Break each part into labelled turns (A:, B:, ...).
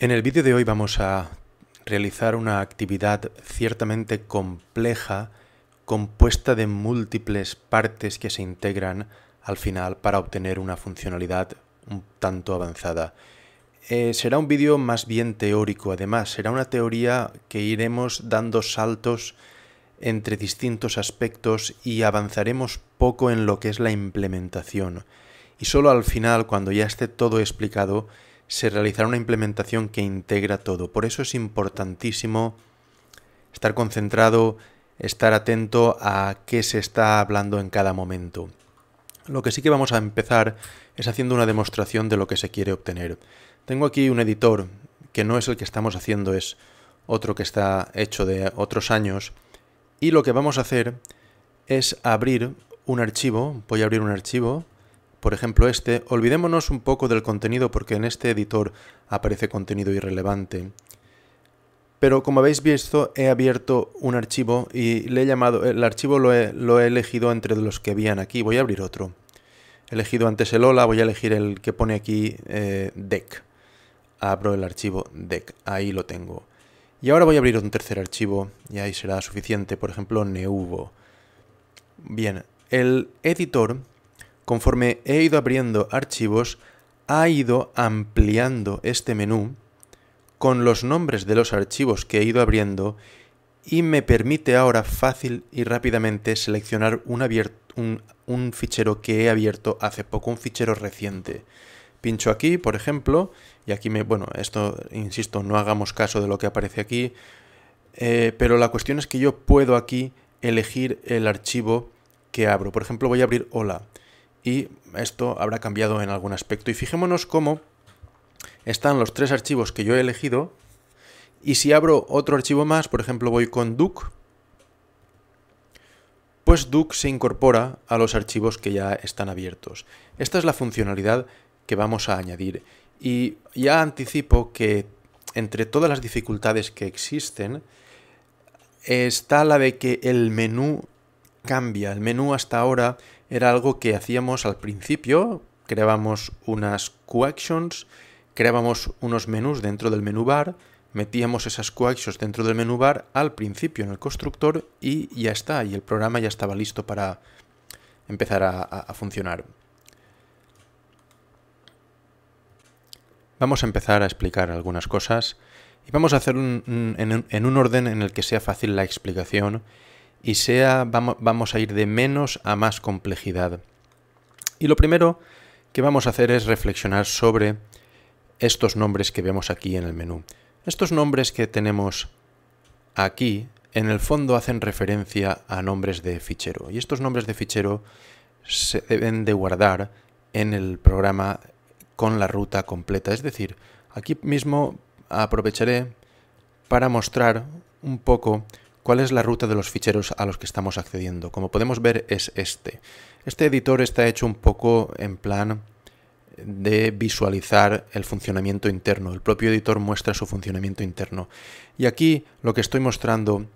A: En el vídeo de hoy vamos a realizar una actividad ciertamente compleja compuesta de múltiples partes que se integran al final para obtener una funcionalidad un tanto avanzada. Eh, será un vídeo más bien teórico, además, será una teoría que iremos dando saltos entre distintos aspectos y avanzaremos poco en lo que es la implementación. Y solo al final, cuando ya esté todo explicado, se realizará una implementación que integra todo. Por eso es importantísimo estar concentrado, estar atento a qué se está hablando en cada momento. Lo que sí que vamos a empezar es haciendo una demostración de lo que se quiere obtener. Tengo aquí un editor que no es el que estamos haciendo, es otro que está hecho de otros años. Y lo que vamos a hacer es abrir un archivo. Voy a abrir un archivo por ejemplo este, olvidémonos un poco del contenido porque en este editor aparece contenido irrelevante. Pero como habéis visto, he abierto un archivo y le he llamado, el archivo lo he, elegido entre los que habían aquí. Voy a abrir otro. He elegido antes el hola, voy a elegir el que pone aquí eh, deck. Abro el archivo deck, ahí lo tengo. Y ahora voy a abrir un tercer archivo y ahí será suficiente, por ejemplo, neuvo. Bien, el editor Conforme he ido abriendo archivos, ha ido ampliando este menú con los nombres de los archivos que he ido abriendo y me permite ahora fácil y rápidamente seleccionar un, fichero que he abierto hace poco, un fichero reciente. Pincho aquí, por ejemplo, y aquí me... Bueno, esto, insisto, no hagamos caso de lo que aparece aquí, eh, pero la cuestión es que yo puedo aquí elegir el archivo que abro. Por ejemplo, voy a abrir hola y esto habrá cambiado en algún aspecto. Y fijémonos cómo están los tres archivos que yo he elegido y si abro otro archivo más, por ejemplo voy con duc, pues Duke se incorpora a los archivos que ya están abiertos. Esta es la funcionalidad que vamos a añadir y ya anticipo que entre todas las dificultades que existen está la de que el menú cambia. El menú hasta ahora era algo que hacíamos al principio, creábamos unas coactions, creábamos unos menús dentro del menú bar, metíamos esas co-actions dentro del menú bar al principio en el constructor y ya está, y el programa ya estaba listo para empezar a, funcionar. Vamos a empezar a explicar algunas cosas y vamos a hacer en, un orden en el que sea fácil la explicación y sea, vamos a ir de menos a más complejidad. Y lo primero que vamos a hacer es reflexionar sobre estos nombres que vemos aquí en el menú. Estos nombres que tenemos aquí, en el fondo hacen referencia a nombres de fichero. Y estos nombres de fichero se deben de guardar en el programa con la ruta completa. Es decir, aquí mismo aprovecharé para mostrar un poco ¿Cuál es la ruta de los ficheros a los que estamos accediendo? Como podemos ver es este. Este editor está hecho un poco en plan de visualizar el funcionamiento interno. El propio editor muestra su funcionamiento interno. Y aquí lo que estoy mostrando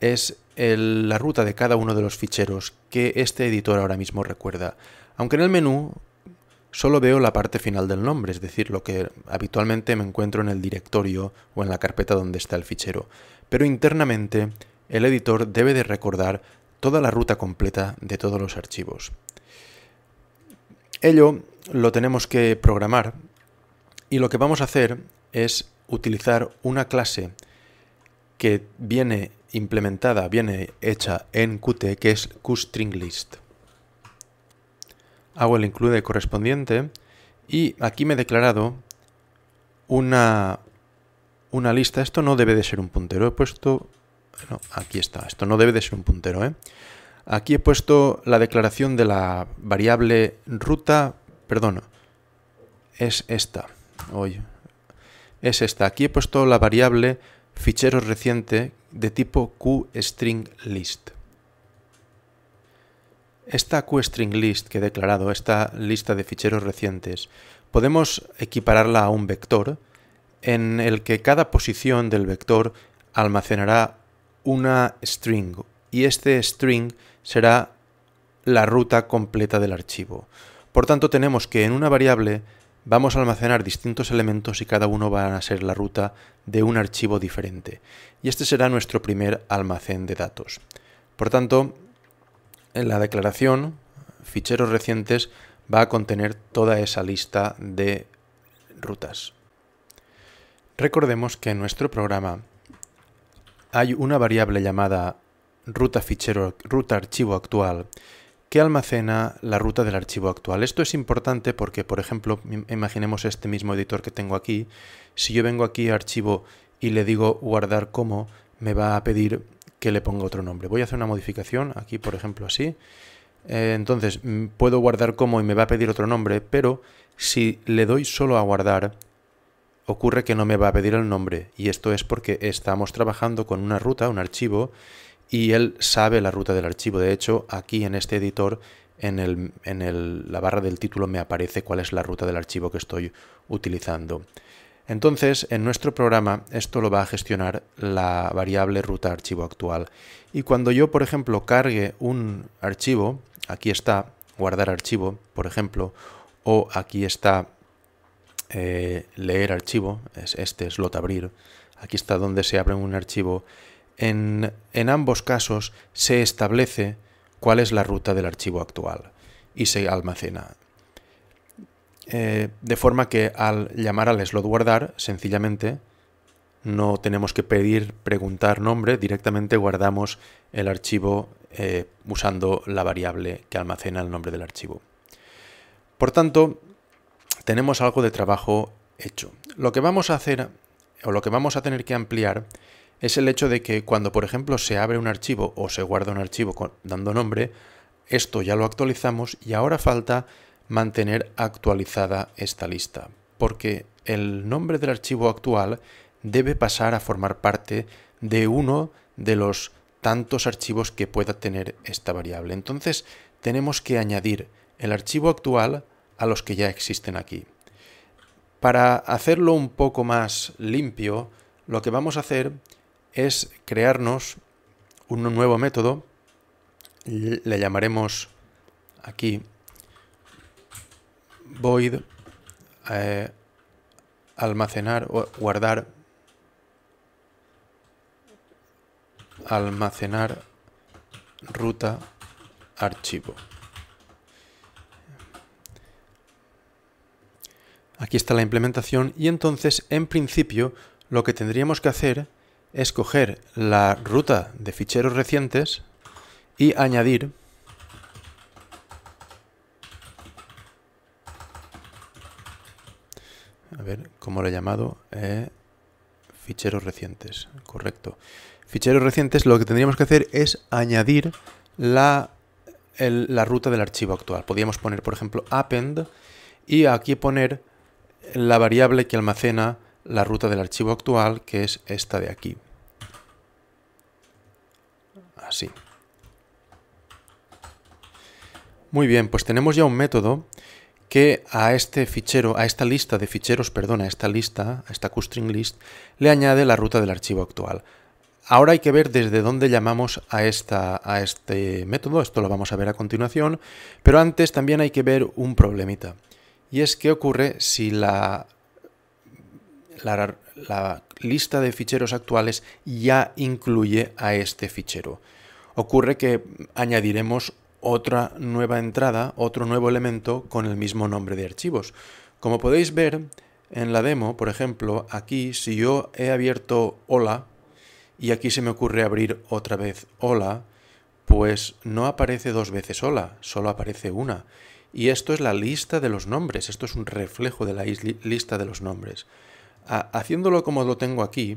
A: es la ruta de cada uno de los ficheros que este editor ahora mismo recuerda. Aunque en el menú solo veo la parte final del nombre, es decir, lo que habitualmente me encuentro en el directorio o en la carpeta donde está el fichero pero internamente el editor debe de recordar toda la ruta completa de todos los archivos. Ello lo tenemos que programar y lo que vamos a hacer es utilizar una clase que viene implementada, viene hecha en Qt, que es QStringList. Hago el include correspondiente y aquí me he declarado una una lista. Esto no debe de ser un puntero. He puesto... aquí está. Esto no debe de ser un puntero. ¿eh? Aquí he puesto la declaración de la variable ruta... Perdón. Es esta. hoy Es esta. Aquí he puesto la variable fichero reciente de tipo QStringList. Esta QStringList que he declarado, esta lista de ficheros recientes, podemos equipararla a un vector en el que cada posición del vector almacenará una string y este string será la ruta completa del archivo. Por tanto, tenemos que en una variable vamos a almacenar distintos elementos y cada uno va a ser la ruta de un archivo diferente. Y este será nuestro primer almacén de datos. Por tanto, en la declaración ficheros recientes va a contener toda esa lista de rutas. Recordemos que en nuestro programa hay una variable llamada ruta archivo actual, que almacena la ruta del archivo actual. Esto es importante porque, por ejemplo, imaginemos este mismo editor que tengo aquí. Si yo vengo aquí a archivo y le digo guardar como, me va a pedir que le ponga otro nombre. Voy a hacer una modificación, aquí por ejemplo así. Eh, entonces, mm, puedo guardar como y me va a pedir otro nombre, pero si le doy solo a guardar, ocurre que no me va a pedir el nombre y esto es porque estamos trabajando con una ruta, un archivo, y él sabe la ruta del archivo. De hecho, aquí en este editor, en, la barra del título me aparece cuál es la ruta del archivo que estoy utilizando. Entonces, en nuestro programa esto lo va a gestionar la variable ruta archivo actual. Y cuando yo, por ejemplo, cargue un archivo, aquí está, guardar archivo, por ejemplo, o aquí está eh, leer archivo, es este slot abrir, aquí está donde se abre un archivo, en, en ambos casos se establece cuál es la ruta del archivo actual y se almacena. Eh, de forma que al llamar al slot guardar, sencillamente no tenemos que pedir, preguntar nombre, directamente guardamos el archivo eh, usando la variable que almacena el nombre del archivo. Por tanto, tenemos algo de trabajo hecho. Lo que vamos a hacer o lo que vamos a tener que ampliar es el hecho de que cuando, por ejemplo, se abre un archivo o se guarda un archivo dando nombre, esto ya lo actualizamos y ahora falta mantener actualizada esta lista, porque el nombre del archivo actual debe pasar a formar parte de uno de los tantos archivos que pueda tener esta variable. Entonces tenemos que añadir el archivo actual a los que ya existen aquí. Para hacerlo un poco más limpio, lo que vamos a hacer es crearnos un nuevo método, le llamaremos aquí void eh, almacenar o guardar almacenar ruta archivo. Aquí está la implementación y entonces en principio lo que tendríamos que hacer es coger la ruta de ficheros recientes y añadir a ver cómo lo he llamado eh, ficheros recientes correcto ficheros recientes lo que tendríamos que hacer es añadir la, la ruta del archivo actual podríamos poner por ejemplo append y aquí poner la variable que almacena la ruta del archivo actual, que es esta de aquí. Así. Muy bien, pues tenemos ya un método que a este fichero, a esta lista de ficheros, perdón, a esta lista, a esta custring list, le añade la ruta del archivo actual. Ahora hay que ver desde dónde llamamos a, esta, a este método, esto lo vamos a ver a continuación, pero antes también hay que ver un problemita. Y es qué ocurre si la, la lista de ficheros actuales ya incluye a este fichero. Ocurre que añadiremos otra nueva entrada, otro nuevo elemento con el mismo nombre de archivos. Como podéis ver en la demo, por ejemplo, aquí si yo he abierto hola y aquí se me ocurre abrir otra vez hola, pues no aparece dos veces hola, solo aparece una. Y esto es la lista de los nombres, esto es un reflejo de la lista de los nombres. haciéndolo como lo tengo aquí,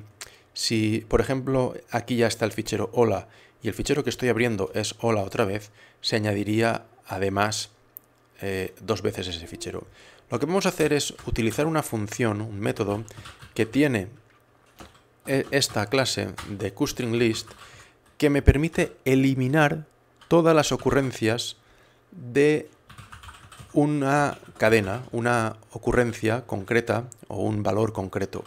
A: si por ejemplo aquí ya está el fichero hola y el fichero que estoy abriendo es hola otra vez, se añadiría además eh, dos veces ese fichero. Lo que vamos a hacer es utilizar una función, un método, que tiene eh, esta clase de list que me permite eliminar todas las ocurrencias de una cadena, una ocurrencia concreta o un valor concreto.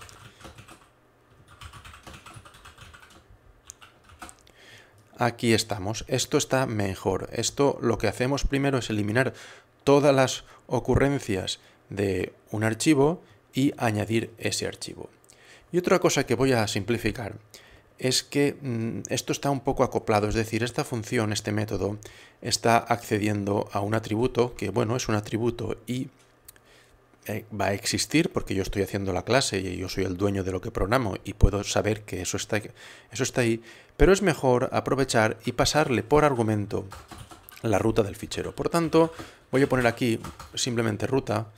A: Aquí estamos, esto está mejor. Esto lo que hacemos primero es eliminar todas las ocurrencias de un archivo y añadir ese archivo. Y otra cosa que voy a simplificar es que mm, esto está un poco acoplado, es decir, esta función, este método, está accediendo a un atributo, que bueno, es un atributo y eh, va a existir porque yo estoy haciendo la clase y yo soy el dueño de lo que programo y puedo saber que eso está, eso está ahí, pero es mejor aprovechar y pasarle por argumento la ruta del fichero. Por tanto, voy a poner aquí simplemente ruta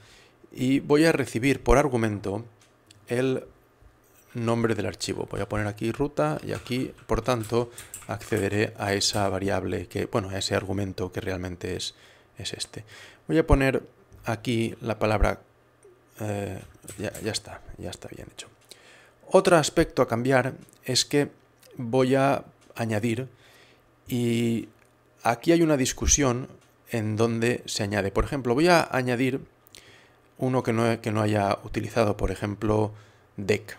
A: y voy a recibir por argumento el nombre del archivo. Voy a poner aquí ruta y aquí, por tanto, accederé a esa variable, que bueno, a ese argumento que realmente es, es este. Voy a poner aquí la palabra... Eh, ya, está, ya está bien hecho. Otro aspecto a cambiar es que voy a añadir y aquí hay una discusión en donde se añade. Por ejemplo, voy a añadir uno que no, que no haya utilizado, por ejemplo, deck.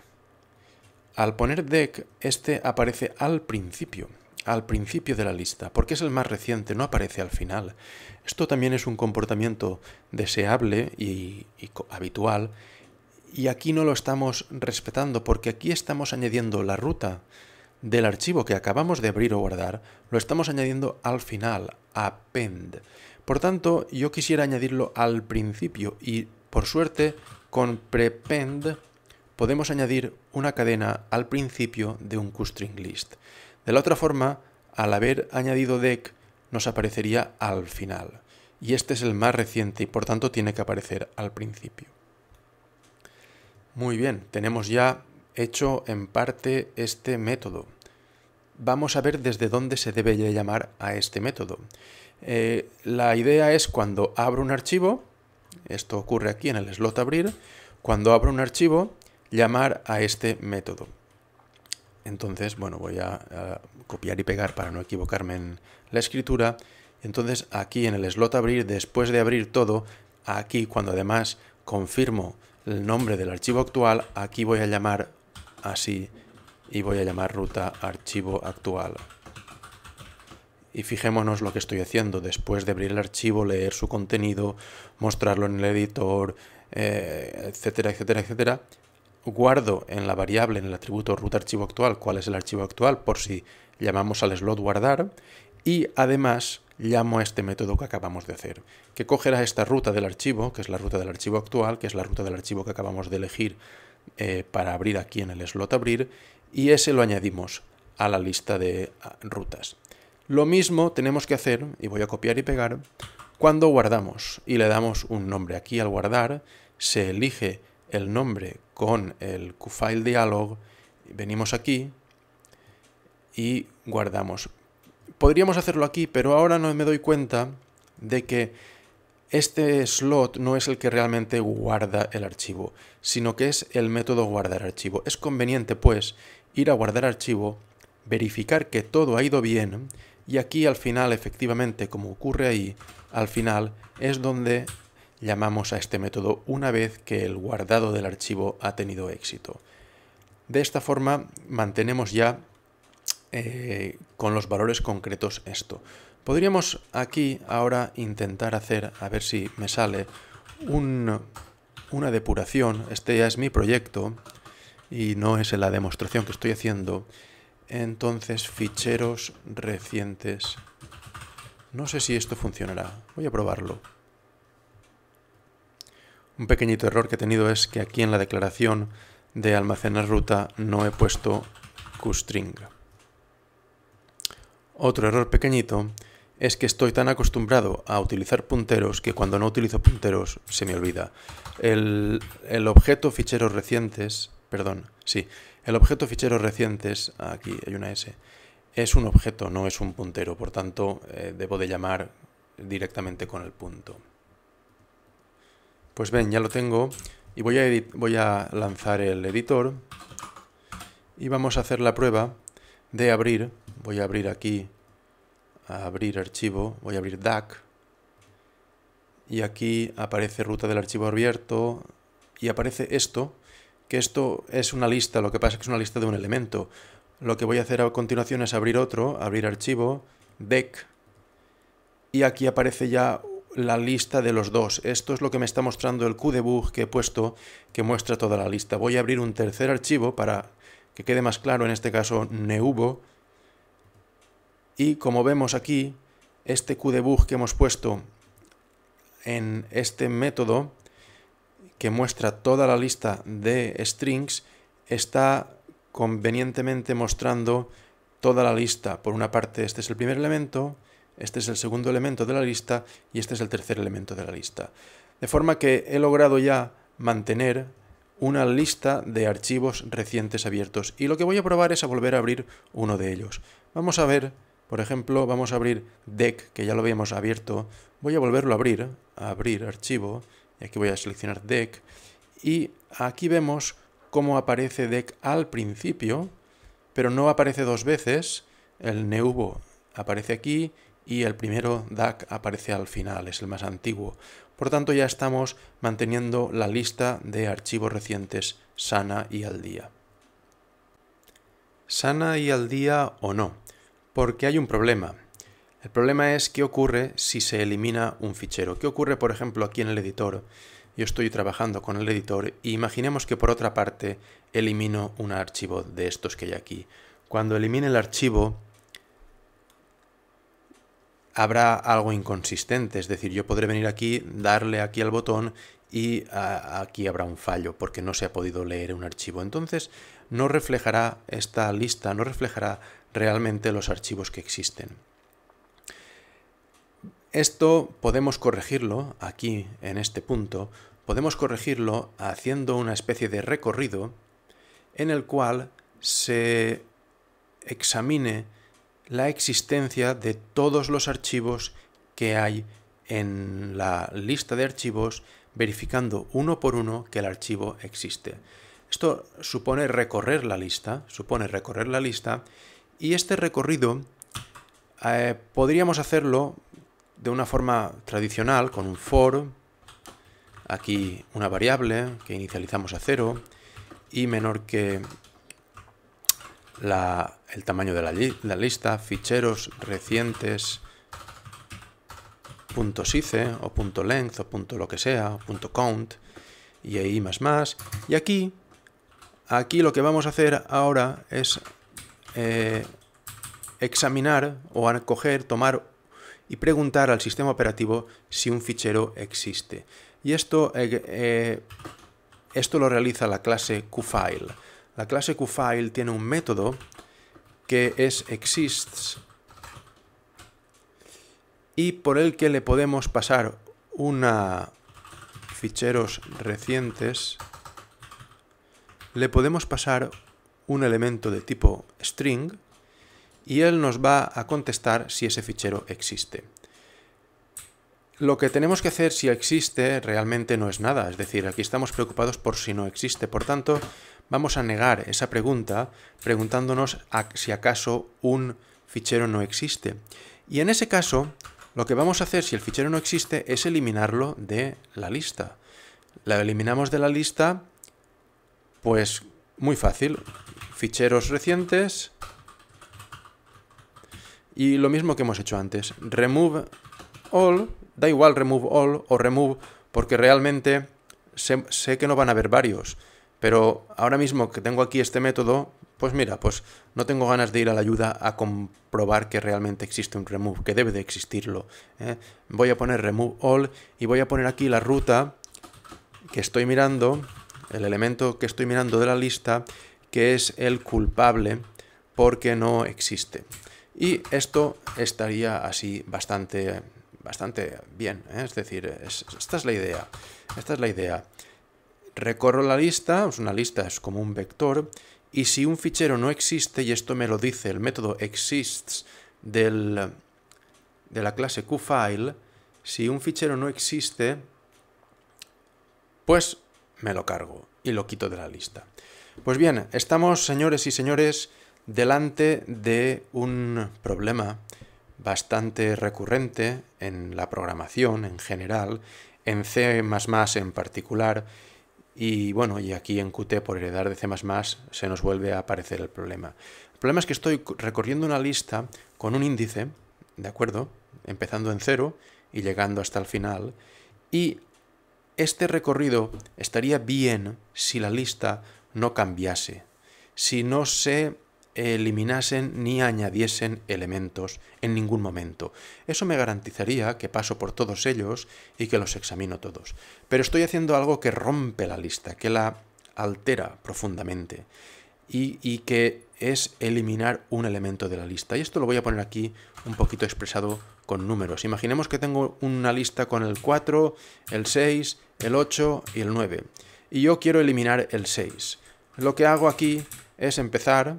A: Al poner deck este aparece al principio, al principio de la lista, porque es el más reciente, no aparece al final. Esto también es un comportamiento deseable y, y habitual, y aquí no lo estamos respetando, porque aquí estamos añadiendo la ruta del archivo que acabamos de abrir o guardar, lo estamos añadiendo al final, append. Por tanto, yo quisiera añadirlo al principio y, por suerte, con prepend podemos añadir una cadena al principio de un string list. De la otra forma, al haber añadido deck, nos aparecería al final. Y este es el más reciente y por tanto tiene que aparecer al principio. Muy bien, tenemos ya hecho en parte este método. Vamos a ver desde dónde se debe llamar a este método. Eh, la idea es cuando abro un archivo, esto ocurre aquí en el slot abrir, cuando abro un archivo, llamar a este método. Entonces, bueno, voy a, copiar y pegar para no equivocarme en la escritura. Entonces, aquí en el slot abrir, después de abrir todo, aquí cuando además confirmo el nombre del archivo actual, aquí voy a llamar así y voy a llamar ruta archivo actual. Y fijémonos lo que estoy haciendo. Después de abrir el archivo, leer su contenido, mostrarlo en el editor, eh, etcétera, etcétera, etcétera, guardo en la variable, en el atributo ruta archivo actual, cuál es el archivo actual, por si llamamos al slot guardar, y además llamo a este método que acabamos de hacer, que cogerá esta ruta del archivo, que es la ruta del archivo actual, que es la ruta del archivo que acabamos de elegir eh, para abrir aquí en el slot abrir, y ese lo añadimos a la lista de ah, rutas. Lo mismo tenemos que hacer, y voy a copiar y pegar, cuando guardamos y le damos un nombre. Aquí al guardar se elige el nombre con el QFileDialog dialog, venimos aquí y guardamos. Podríamos hacerlo aquí, pero ahora no me doy cuenta de que este slot no es el que realmente guarda el archivo, sino que es el método guardar archivo. Es conveniente, pues, ir a guardar archivo, verificar que todo ha ido bien, y aquí al final, efectivamente, como ocurre ahí, al final es donde llamamos a este método una vez que el guardado del archivo ha tenido éxito. De esta forma mantenemos ya eh, con los valores concretos esto. Podríamos aquí ahora intentar hacer, a ver si me sale, una depuración. Este ya es mi proyecto y no es la demostración que estoy haciendo. Entonces, ficheros recientes. No sé si esto funcionará. Voy a probarlo. Un pequeñito error que he tenido es que aquí en la declaración de almacenar ruta no he puesto qstring. Otro error pequeñito es que estoy tan acostumbrado a utilizar punteros que cuando no utilizo punteros se me olvida. El, objeto ficheros recientes, perdón, sí, el objeto ficheros recientes, aquí hay una S, es un objeto, no es un puntero, por tanto eh, debo de llamar directamente con el punto. Pues ven, ya lo tengo. Y voy a, lanzar el editor. Y vamos a hacer la prueba de abrir. Voy a abrir aquí, a abrir archivo, voy a abrir DAC. Y aquí aparece ruta del archivo abierto. Y aparece esto, que esto es una lista, lo que pasa es que es una lista de un elemento. Lo que voy a hacer a continuación es abrir otro, abrir archivo, DEC. Y aquí aparece ya la lista de los dos. Esto es lo que me está mostrando el QDebug que he puesto, que muestra toda la lista. Voy a abrir un tercer archivo para que quede más claro, en este caso neubo. Y como vemos aquí, este QDebug que hemos puesto en este método, que muestra toda la lista de strings, está convenientemente mostrando toda la lista. Por una parte, este es el primer elemento, este es el segundo elemento de la lista y este es el tercer elemento de la lista. De forma que he logrado ya mantener una lista de archivos recientes abiertos y lo que voy a probar es a volver a abrir uno de ellos. Vamos a ver, por ejemplo, vamos a abrir DEC, que ya lo habíamos abierto. Voy a volverlo a abrir, a abrir archivo, y aquí voy a seleccionar DEC. Y aquí vemos cómo aparece DEC al principio, pero no aparece dos veces. El neuvo aparece aquí y el primero DAC aparece al final, es el más antiguo. Por tanto, ya estamos manteniendo la lista de archivos recientes sana y al día. Sana y al día o no, porque hay un problema. El problema es qué ocurre si se elimina un fichero. ¿Qué ocurre, por ejemplo, aquí en el editor? Yo estoy trabajando con el editor y imaginemos que por otra parte elimino un archivo de estos que hay aquí. Cuando elimine el archivo, habrá algo inconsistente, es decir, yo podré venir aquí, darle aquí al botón y aquí habrá un fallo porque no se ha podido leer un archivo. Entonces no reflejará esta lista, no reflejará realmente los archivos que existen. Esto podemos corregirlo aquí, en este punto, podemos corregirlo haciendo una especie de recorrido en el cual se examine la existencia de todos los archivos que hay en la lista de archivos, verificando uno por uno que el archivo existe. Esto supone recorrer la lista, supone recorrer la lista, y este recorrido eh, podríamos hacerlo de una forma tradicional, con un for, aquí una variable que inicializamos a cero, y menor que el tamaño de la, lista, ficheros recientes, punto .size o .length o lo que sea, .count y ahí más más. Y aquí, aquí lo que vamos a hacer ahora es eh, examinar o coger, tomar y preguntar al sistema operativo si un fichero existe. Y esto, eh, eh, esto lo realiza la clase QFile. La clase QFile tiene un método que es exists y por el que le podemos pasar una ficheros recientes le podemos pasar un elemento de tipo string y él nos va a contestar si ese fichero existe. Lo que tenemos que hacer si existe realmente no es nada, es decir, aquí estamos preocupados por si no existe, por tanto vamos a negar esa pregunta preguntándonos si acaso un fichero no existe. Y en ese caso, lo que vamos a hacer si el fichero no existe es eliminarlo de la lista. La eliminamos de la lista, pues muy fácil. Ficheros recientes. Y lo mismo que hemos hecho antes. Remove all. Da igual remove all o remove porque realmente sé que no van a haber varios. Pero ahora mismo que tengo aquí este método, pues mira, pues no tengo ganas de ir a la ayuda a comprobar que realmente existe un remove, que debe de existirlo. ¿eh? Voy a poner remove all y voy a poner aquí la ruta que estoy mirando, el elemento que estoy mirando de la lista, que es el culpable porque no existe. Y esto estaría así bastante, bastante bien. ¿eh? Es decir, esta es la idea. Esta es la idea. Recorro la lista, es una lista es como un vector, y si un fichero no existe, y esto me lo dice el método exists del, de la clase QFile, si un fichero no existe, pues me lo cargo y lo quito de la lista. Pues bien, estamos, señores y señores, delante de un problema bastante recurrente en la programación en general, en C++ en particular, y bueno, y aquí en Qt por heredar de C++ se nos vuelve a aparecer el problema. El problema es que estoy recorriendo una lista con un índice, ¿de acuerdo? Empezando en cero y llegando hasta el final. Y este recorrido estaría bien si la lista no cambiase, si no se eliminasen ni añadiesen elementos en ningún momento. Eso me garantizaría que paso por todos ellos y que los examino todos. Pero estoy haciendo algo que rompe la lista, que la altera profundamente y, y que es eliminar un elemento de la lista. Y esto lo voy a poner aquí un poquito expresado con números. Imaginemos que tengo una lista con el 4, el 6, el 8 y el 9. Y yo quiero eliminar el 6. Lo que hago aquí es empezar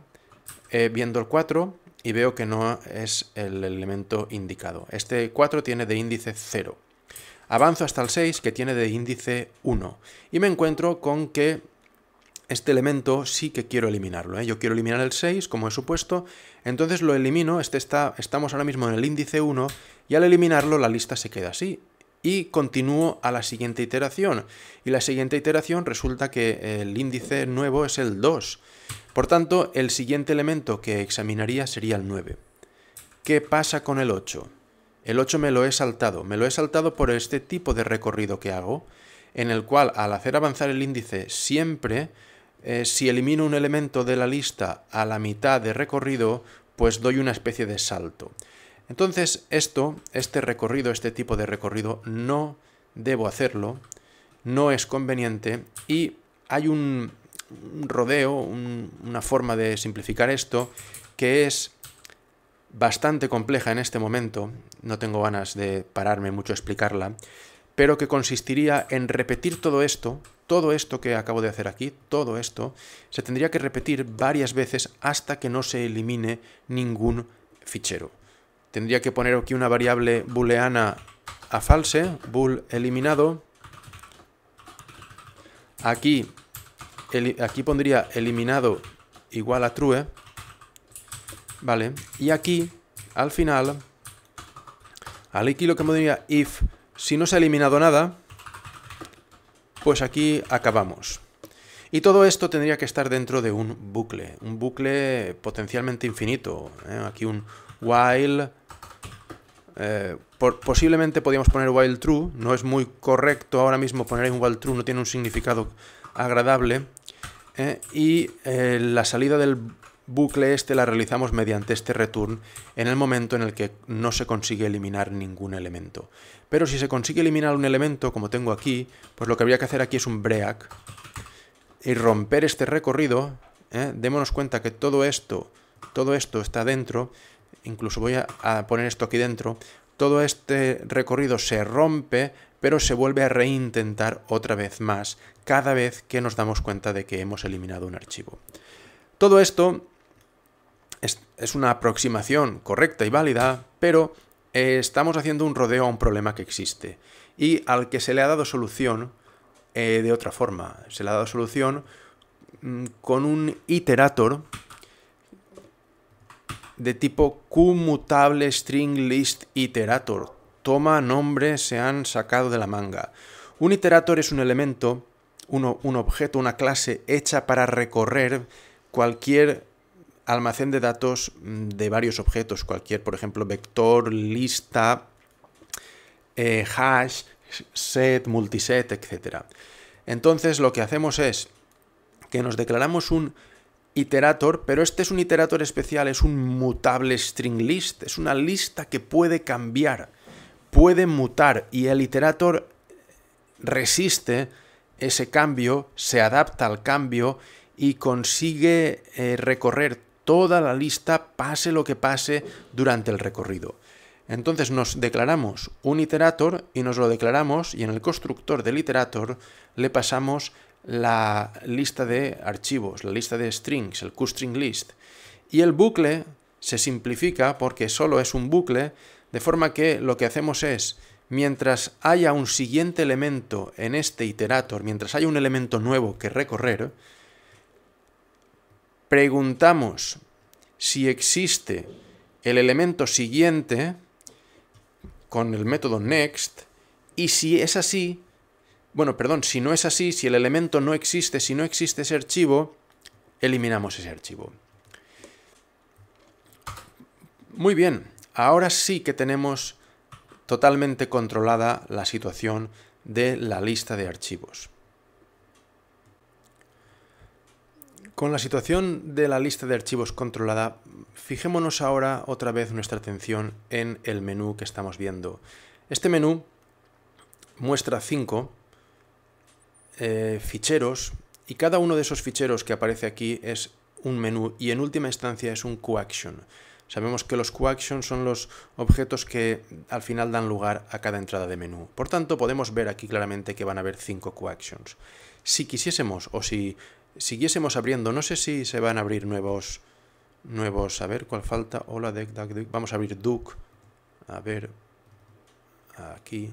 A: eh, viendo el 4 y veo que no es el elemento indicado. Este 4 tiene de índice 0. Avanzo hasta el 6 que tiene de índice 1 y me encuentro con que este elemento sí que quiero eliminarlo. ¿eh? Yo quiero eliminar el 6, como he supuesto, entonces lo elimino, este está, estamos ahora mismo en el índice 1, y al eliminarlo la lista se queda así. Y continúo a la siguiente iteración. Y la siguiente iteración resulta que el índice nuevo es el 2. Por tanto, el siguiente elemento que examinaría sería el 9. ¿Qué pasa con el 8? El 8 me lo he saltado, me lo he saltado por este tipo de recorrido que hago, en el cual al hacer avanzar el índice siempre, eh, si elimino un elemento de la lista a la mitad de recorrido, pues doy una especie de salto. Entonces esto, este recorrido, este tipo de recorrido, no debo hacerlo, no es conveniente y hay un rodeo, una forma de simplificar esto, que es bastante compleja en este momento, no tengo ganas de pararme mucho a explicarla, pero que consistiría en repetir todo esto, todo esto que acabo de hacer aquí, todo esto, se tendría que repetir varias veces hasta que no se elimine ningún fichero. Tendría que poner aquí una variable booleana a false, bool eliminado. Aquí aquí pondría eliminado igual a true, ¿vale? Y aquí, al final, aquí lo que diría if, si no se ha eliminado nada, pues aquí acabamos. Y todo esto tendría que estar dentro de un bucle, un bucle potencialmente infinito. ¿eh? Aquí un while... Eh, posiblemente podríamos poner while true, no es muy correcto ahora mismo poner un while true, no tiene un significado agradable ¿eh? y eh, la salida del bucle este la realizamos mediante este return en el momento en el que no se consigue eliminar ningún elemento. Pero si se consigue eliminar un elemento, como tengo aquí, pues lo que habría que hacer aquí es un break y romper este recorrido. ¿eh? démonos cuenta que todo esto, todo esto está dentro. Incluso voy a poner esto aquí dentro todo este recorrido se rompe, pero se vuelve a reintentar otra vez más, cada vez que nos damos cuenta de que hemos eliminado un archivo. Todo esto es, una aproximación correcta y válida, pero eh, estamos haciendo un rodeo a un problema que existe y al que se le ha dado solución eh, de otra forma. Se le ha dado solución mm, con un iterator de tipo QMutableStringListIterator. string list iterator. Toma nombre, se han sacado de la manga. Un iterator es un elemento, un objeto, una clase hecha para recorrer cualquier almacén de datos mm, de varios objetos, cualquier, por ejemplo, vector, lista, eh, hash, set, multiset, etc. Entonces lo que hacemos es que nos declaramos un iterator, pero este es un iterator especial, es un mutable string list, es una lista que puede cambiar, puede mutar y el iterator resiste ese cambio, se adapta al cambio y consigue eh, recorrer toda la lista, pase lo que pase, durante el recorrido. Entonces nos declaramos un iterator y nos lo declaramos y en el constructor del iterator le pasamos la lista de archivos, la lista de strings, el qstring list. Y el bucle se simplifica porque solo es un bucle, de forma que lo que hacemos es, mientras haya un siguiente elemento en este iterator, mientras haya un elemento nuevo que recorrer, preguntamos si existe el elemento siguiente con el método next y si es así, bueno, perdón, si no es así, si el elemento no existe, si no existe ese archivo, eliminamos ese archivo. Muy bien, ahora sí que tenemos totalmente controlada la situación de la lista de archivos. Con la situación de la lista de archivos controlada, fijémonos ahora otra vez nuestra atención en el menú que estamos viendo. Este menú muestra 5 eh, ficheros y cada uno de esos ficheros que aparece aquí es un menú y en última instancia es un coaction. Sabemos que los coactions son los objetos que al final dan lugar a cada entrada de menú. Por tanto, podemos ver aquí claramente que van a haber cinco coactions. Si quisiésemos o si siguiésemos abriendo, no sé si se van a abrir nuevos, nuevos, a ver, ¿cuál falta? Hola, la Vamos a abrir duke A ver, aquí.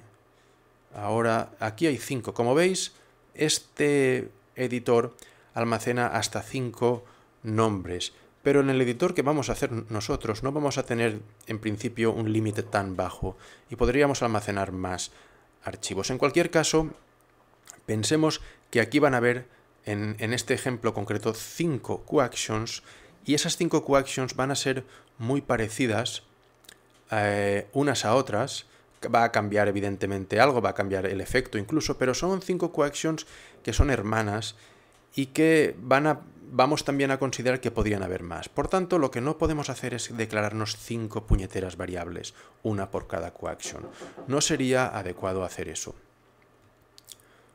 A: Ahora, aquí hay cinco Como veis, este editor almacena hasta 5 nombres, pero en el editor que vamos a hacer nosotros no vamos a tener en principio un límite tan bajo y podríamos almacenar más archivos. En cualquier caso, pensemos que aquí van a haber en, este ejemplo concreto 5 coactions y esas 5 coactions van a ser muy parecidas eh, unas a otras va a cambiar evidentemente algo, va a cambiar el efecto incluso, pero son cinco coactions que son hermanas y que van a, vamos también a considerar que podrían haber más. Por tanto, lo que no podemos hacer es declararnos cinco puñeteras variables, una por cada coaction. No sería adecuado hacer eso.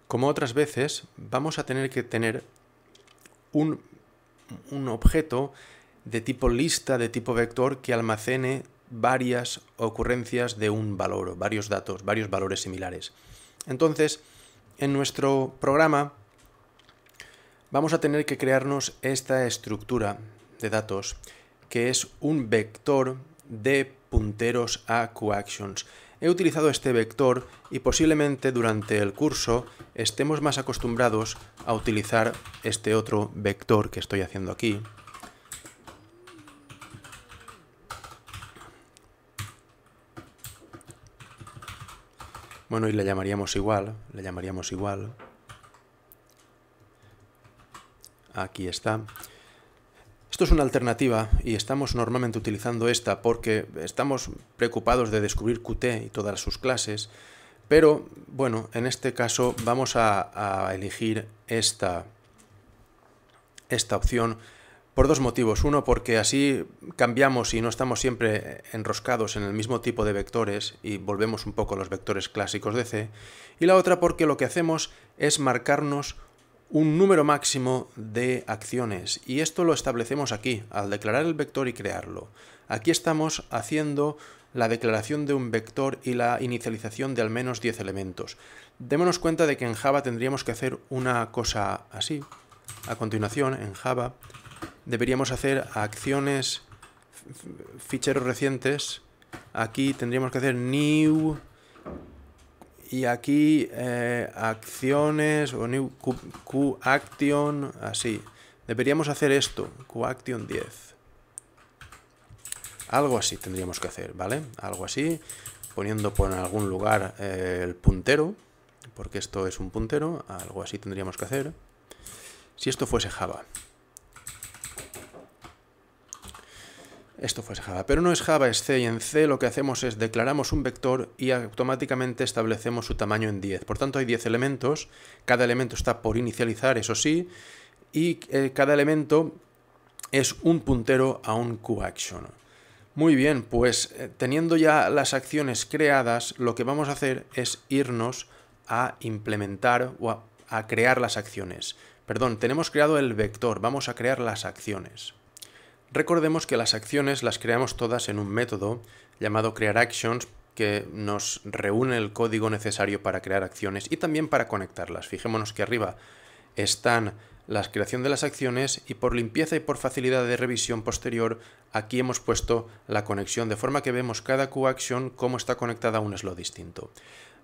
A: Como otras veces, vamos a tener que tener un, un objeto de tipo lista, de tipo vector, que almacene varias ocurrencias de un valor, varios datos, varios valores similares. Entonces, en nuestro programa vamos a tener que crearnos esta estructura de datos que es un vector de punteros a coactions. He utilizado este vector y posiblemente durante el curso estemos más acostumbrados a utilizar este otro vector que estoy haciendo aquí, Bueno, y le llamaríamos igual, le llamaríamos igual. Aquí está. Esto es una alternativa y estamos normalmente utilizando esta porque estamos preocupados de descubrir Qt y todas sus clases, pero bueno, en este caso vamos a, elegir esta, esta opción por dos motivos. Uno, porque así cambiamos y no estamos siempre enroscados en el mismo tipo de vectores y volvemos un poco a los vectores clásicos de C. Y la otra, porque lo que hacemos es marcarnos un número máximo de acciones y esto lo establecemos aquí al declarar el vector y crearlo. Aquí estamos haciendo la declaración de un vector y la inicialización de al menos 10 elementos. Démonos cuenta de que en Java tendríamos que hacer una cosa así. A continuación, en Java deberíamos hacer acciones, ficheros recientes. Aquí tendríamos que hacer new y aquí eh, acciones o new QAction, así. Deberíamos hacer esto, qaction 10. Algo así tendríamos que hacer, ¿vale? Algo así, poniendo por algún lugar eh, el puntero, porque esto es un puntero, algo así tendríamos que hacer. Si esto fuese Java. esto fue Java, pero no es Java, es C y en C lo que hacemos es declaramos un vector y automáticamente establecemos su tamaño en 10. Por tanto, hay 10 elementos, cada elemento está por inicializar, eso sí, y eh, cada elemento es un puntero a un QAction. Muy bien, pues eh, teniendo ya las acciones creadas, lo que vamos a hacer es irnos a implementar o a crear las acciones. Perdón, tenemos creado el vector, vamos a crear las acciones. Recordemos que las acciones las creamos todas en un método llamado crear actions que nos reúne el código necesario para crear acciones y también para conectarlas. Fijémonos que arriba están las creación de las acciones y por limpieza y por facilidad de revisión posterior aquí hemos puesto la conexión de forma que vemos cada Q-Action cómo está conectada a un slot distinto.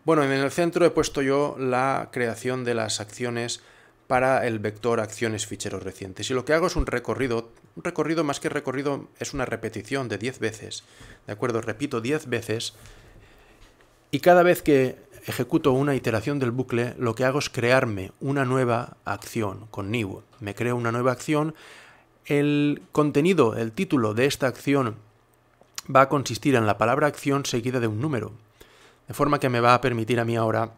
A: Bueno, en el centro he puesto yo la creación de las acciones para el vector acciones ficheros recientes y lo que hago es un recorrido un recorrido más que recorrido es una repetición de 10 veces, ¿de acuerdo? Repito 10 veces y cada vez que ejecuto una iteración del bucle, lo que hago es crearme una nueva acción con New. Me creo una nueva acción. El contenido, el título de esta acción va a consistir en la palabra acción seguida de un número, de forma que me va a permitir a mí ahora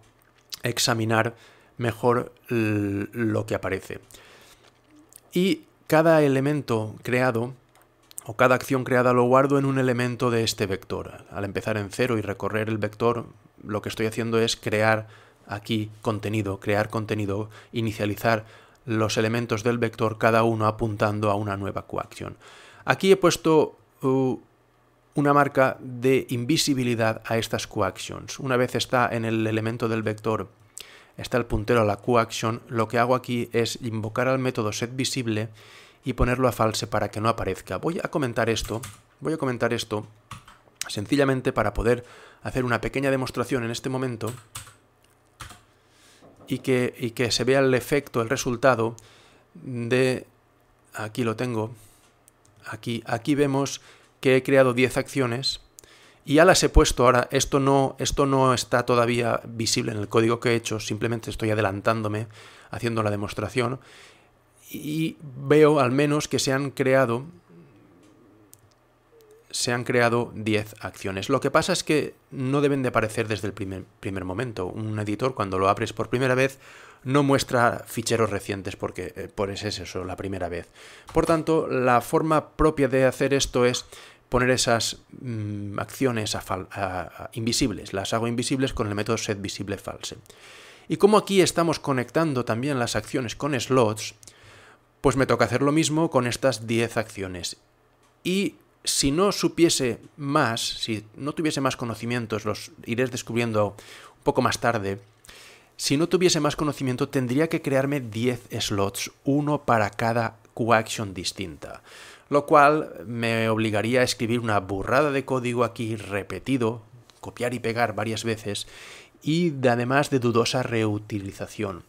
A: examinar mejor lo que aparece. Y cada elemento creado o cada acción creada lo guardo en un elemento de este vector. Al empezar en cero y recorrer el vector, lo que estoy haciendo es crear aquí contenido, crear contenido, inicializar los elementos del vector, cada uno apuntando a una nueva coacción. Aquí he puesto uh, una marca de invisibilidad a estas coactions. Una vez está en el elemento del vector, está el puntero a la coaction, lo que hago aquí es invocar al método set visible y ponerlo a false para que no aparezca. Voy a comentar esto, voy a comentar esto sencillamente para poder hacer una pequeña demostración en este momento y que, que se vea el efecto, el resultado de... Aquí lo tengo. Aquí, aquí vemos que he creado 10 acciones y ya las he puesto ahora. Esto no, esto no está todavía visible en el código que he hecho, simplemente estoy adelantándome haciendo la demostración y veo al menos que se han creado se han creado 10 acciones. Lo que pasa es que no deben de aparecer desde el primer, momento. Un editor cuando lo abres por primera vez no muestra ficheros recientes porque eh, por eso es eso, la primera vez. Por tanto, la forma propia de hacer esto es poner esas mm, acciones invisibles. Las hago invisibles con el método set visible false. Y como aquí estamos conectando también las acciones con slots, pues me toca hacer lo mismo con estas 10 acciones. Y si no supiese más, si no tuviese más conocimientos, los iré descubriendo un poco más tarde, si no tuviese más conocimiento tendría que crearme 10 slots, uno para cada coaction distinta, lo cual me obligaría a escribir una burrada de código aquí repetido, copiar y pegar varias veces, y además de dudosa reutilización.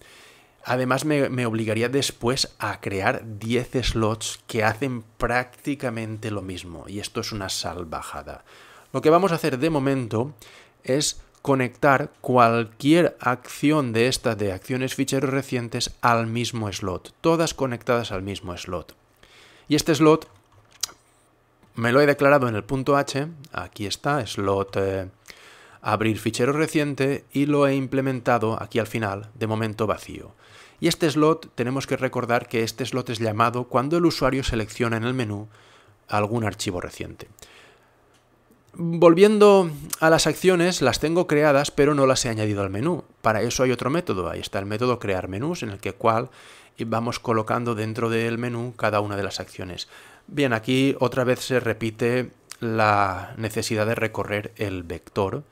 A: Además me, obligaría después a crear 10 slots que hacen prácticamente lo mismo y esto es una salvajada. Lo que vamos a hacer de momento es conectar cualquier acción de estas de acciones ficheros recientes al mismo slot, todas conectadas al mismo slot. Y este slot me lo he declarado en el punto H, aquí está, slot... Eh, abrir fichero reciente y lo he implementado aquí al final, de momento vacío. Y este slot tenemos que recordar que este slot es llamado cuando el usuario selecciona en el menú algún archivo reciente. Volviendo a las acciones, las tengo creadas pero no las he añadido al menú. Para eso hay otro método, ahí está el método crear menús en el que cual vamos colocando dentro del menú cada una de las acciones. Bien, aquí otra vez se repite la necesidad de recorrer el vector.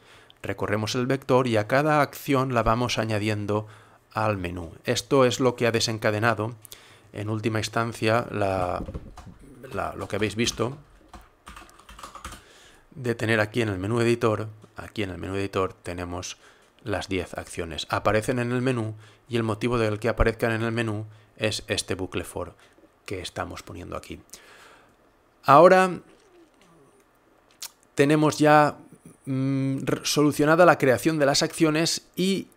A: Recorremos el vector y a cada acción la vamos añadiendo al menú. Esto es lo que ha desencadenado, en última instancia, la, lo que habéis visto de tener aquí en el menú editor, aquí en el menú editor tenemos las 10 acciones. Aparecen en el menú y el motivo del que aparezcan en el menú es este bucle for que estamos poniendo aquí. Ahora tenemos ya mm, solucionada la creación de las acciones y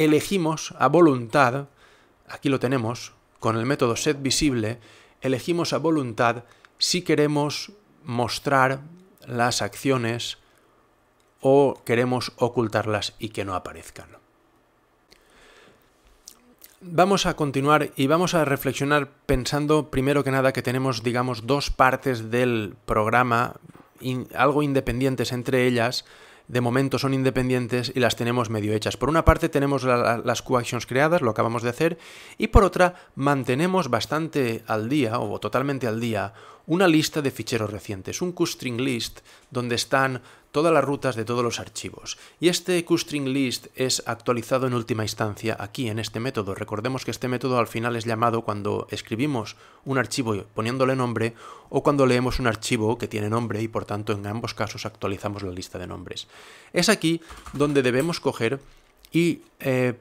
A: elegimos a voluntad, aquí lo tenemos, con el método set visible, elegimos a voluntad si queremos mostrar las acciones o queremos ocultarlas y que no aparezcan. Vamos a continuar y vamos a reflexionar pensando primero que nada que tenemos, digamos, dos partes del programa, algo independientes entre ellas, de momento son independientes y las tenemos medio hechas. Por una parte tenemos las co creadas, lo acabamos de hacer, y por otra mantenemos bastante al día o totalmente al día una lista de ficheros recientes, un QString list donde están todas las rutas de todos los archivos. Y este QString list es actualizado en última instancia aquí en este método. Recordemos que este método al final es llamado cuando escribimos un archivo poniéndole nombre o cuando leemos un archivo que tiene nombre y por tanto en ambos casos actualizamos la lista de nombres. Es aquí donde debemos coger y eh,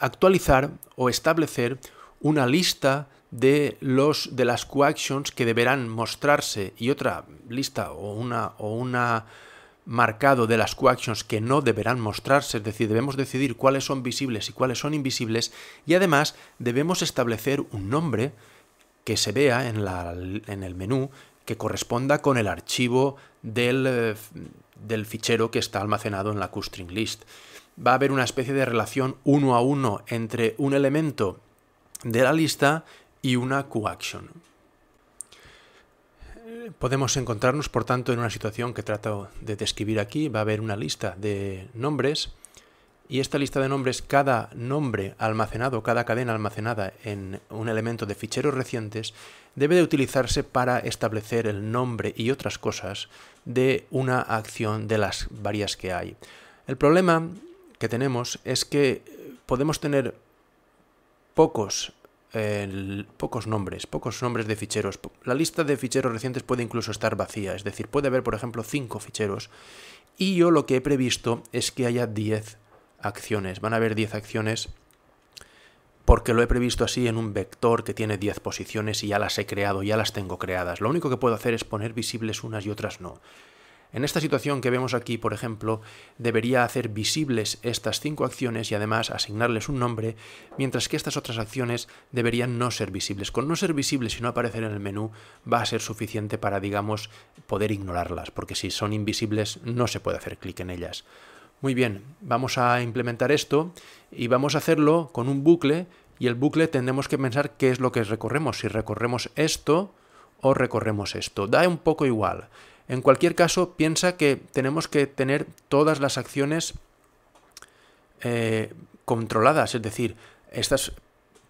A: actualizar o establecer una lista de, los, de las coactions que deberán mostrarse y otra lista o una, o una marcado de las actions que no deberán mostrarse, es decir, debemos decidir cuáles son visibles y cuáles son invisibles y además debemos establecer un nombre que se vea en, la, en el menú que corresponda con el archivo del, del fichero que está almacenado en la QString list. Va a haber una especie de relación uno a uno entre un elemento de la lista y una coaction. Podemos encontrarnos, por tanto, en una situación que trato de describir aquí. Va a haber una lista de nombres y esta lista de nombres, cada nombre almacenado, cada cadena almacenada en un elemento de ficheros recientes, debe de utilizarse para establecer el nombre y otras cosas de una acción de las varias que hay. El problema que tenemos es que podemos tener pocos pocos nombres, pocos nombres de ficheros. La lista de ficheros recientes puede incluso estar vacía, es decir, puede haber, por ejemplo, 5 ficheros. Y yo lo que he previsto es que haya 10 acciones. Van a haber 10 acciones porque lo he previsto así en un vector que tiene 10 posiciones y ya las he creado, ya las tengo creadas. Lo único que puedo hacer es poner visibles unas y otras no. En esta situación que vemos aquí, por ejemplo, debería hacer visibles estas cinco acciones y además asignarles un nombre, mientras que estas otras acciones deberían no ser visibles. Con no ser visibles y no aparecer en el menú va a ser suficiente para, digamos, poder ignorarlas, porque si son invisibles no se puede hacer clic en ellas. Muy bien, vamos a implementar esto y vamos a hacerlo con un bucle y el bucle tendremos que pensar qué es lo que recorremos, si recorremos esto o recorremos esto. Da un poco igual. En cualquier caso, piensa que tenemos que tener todas las acciones eh, controladas, es decir, estas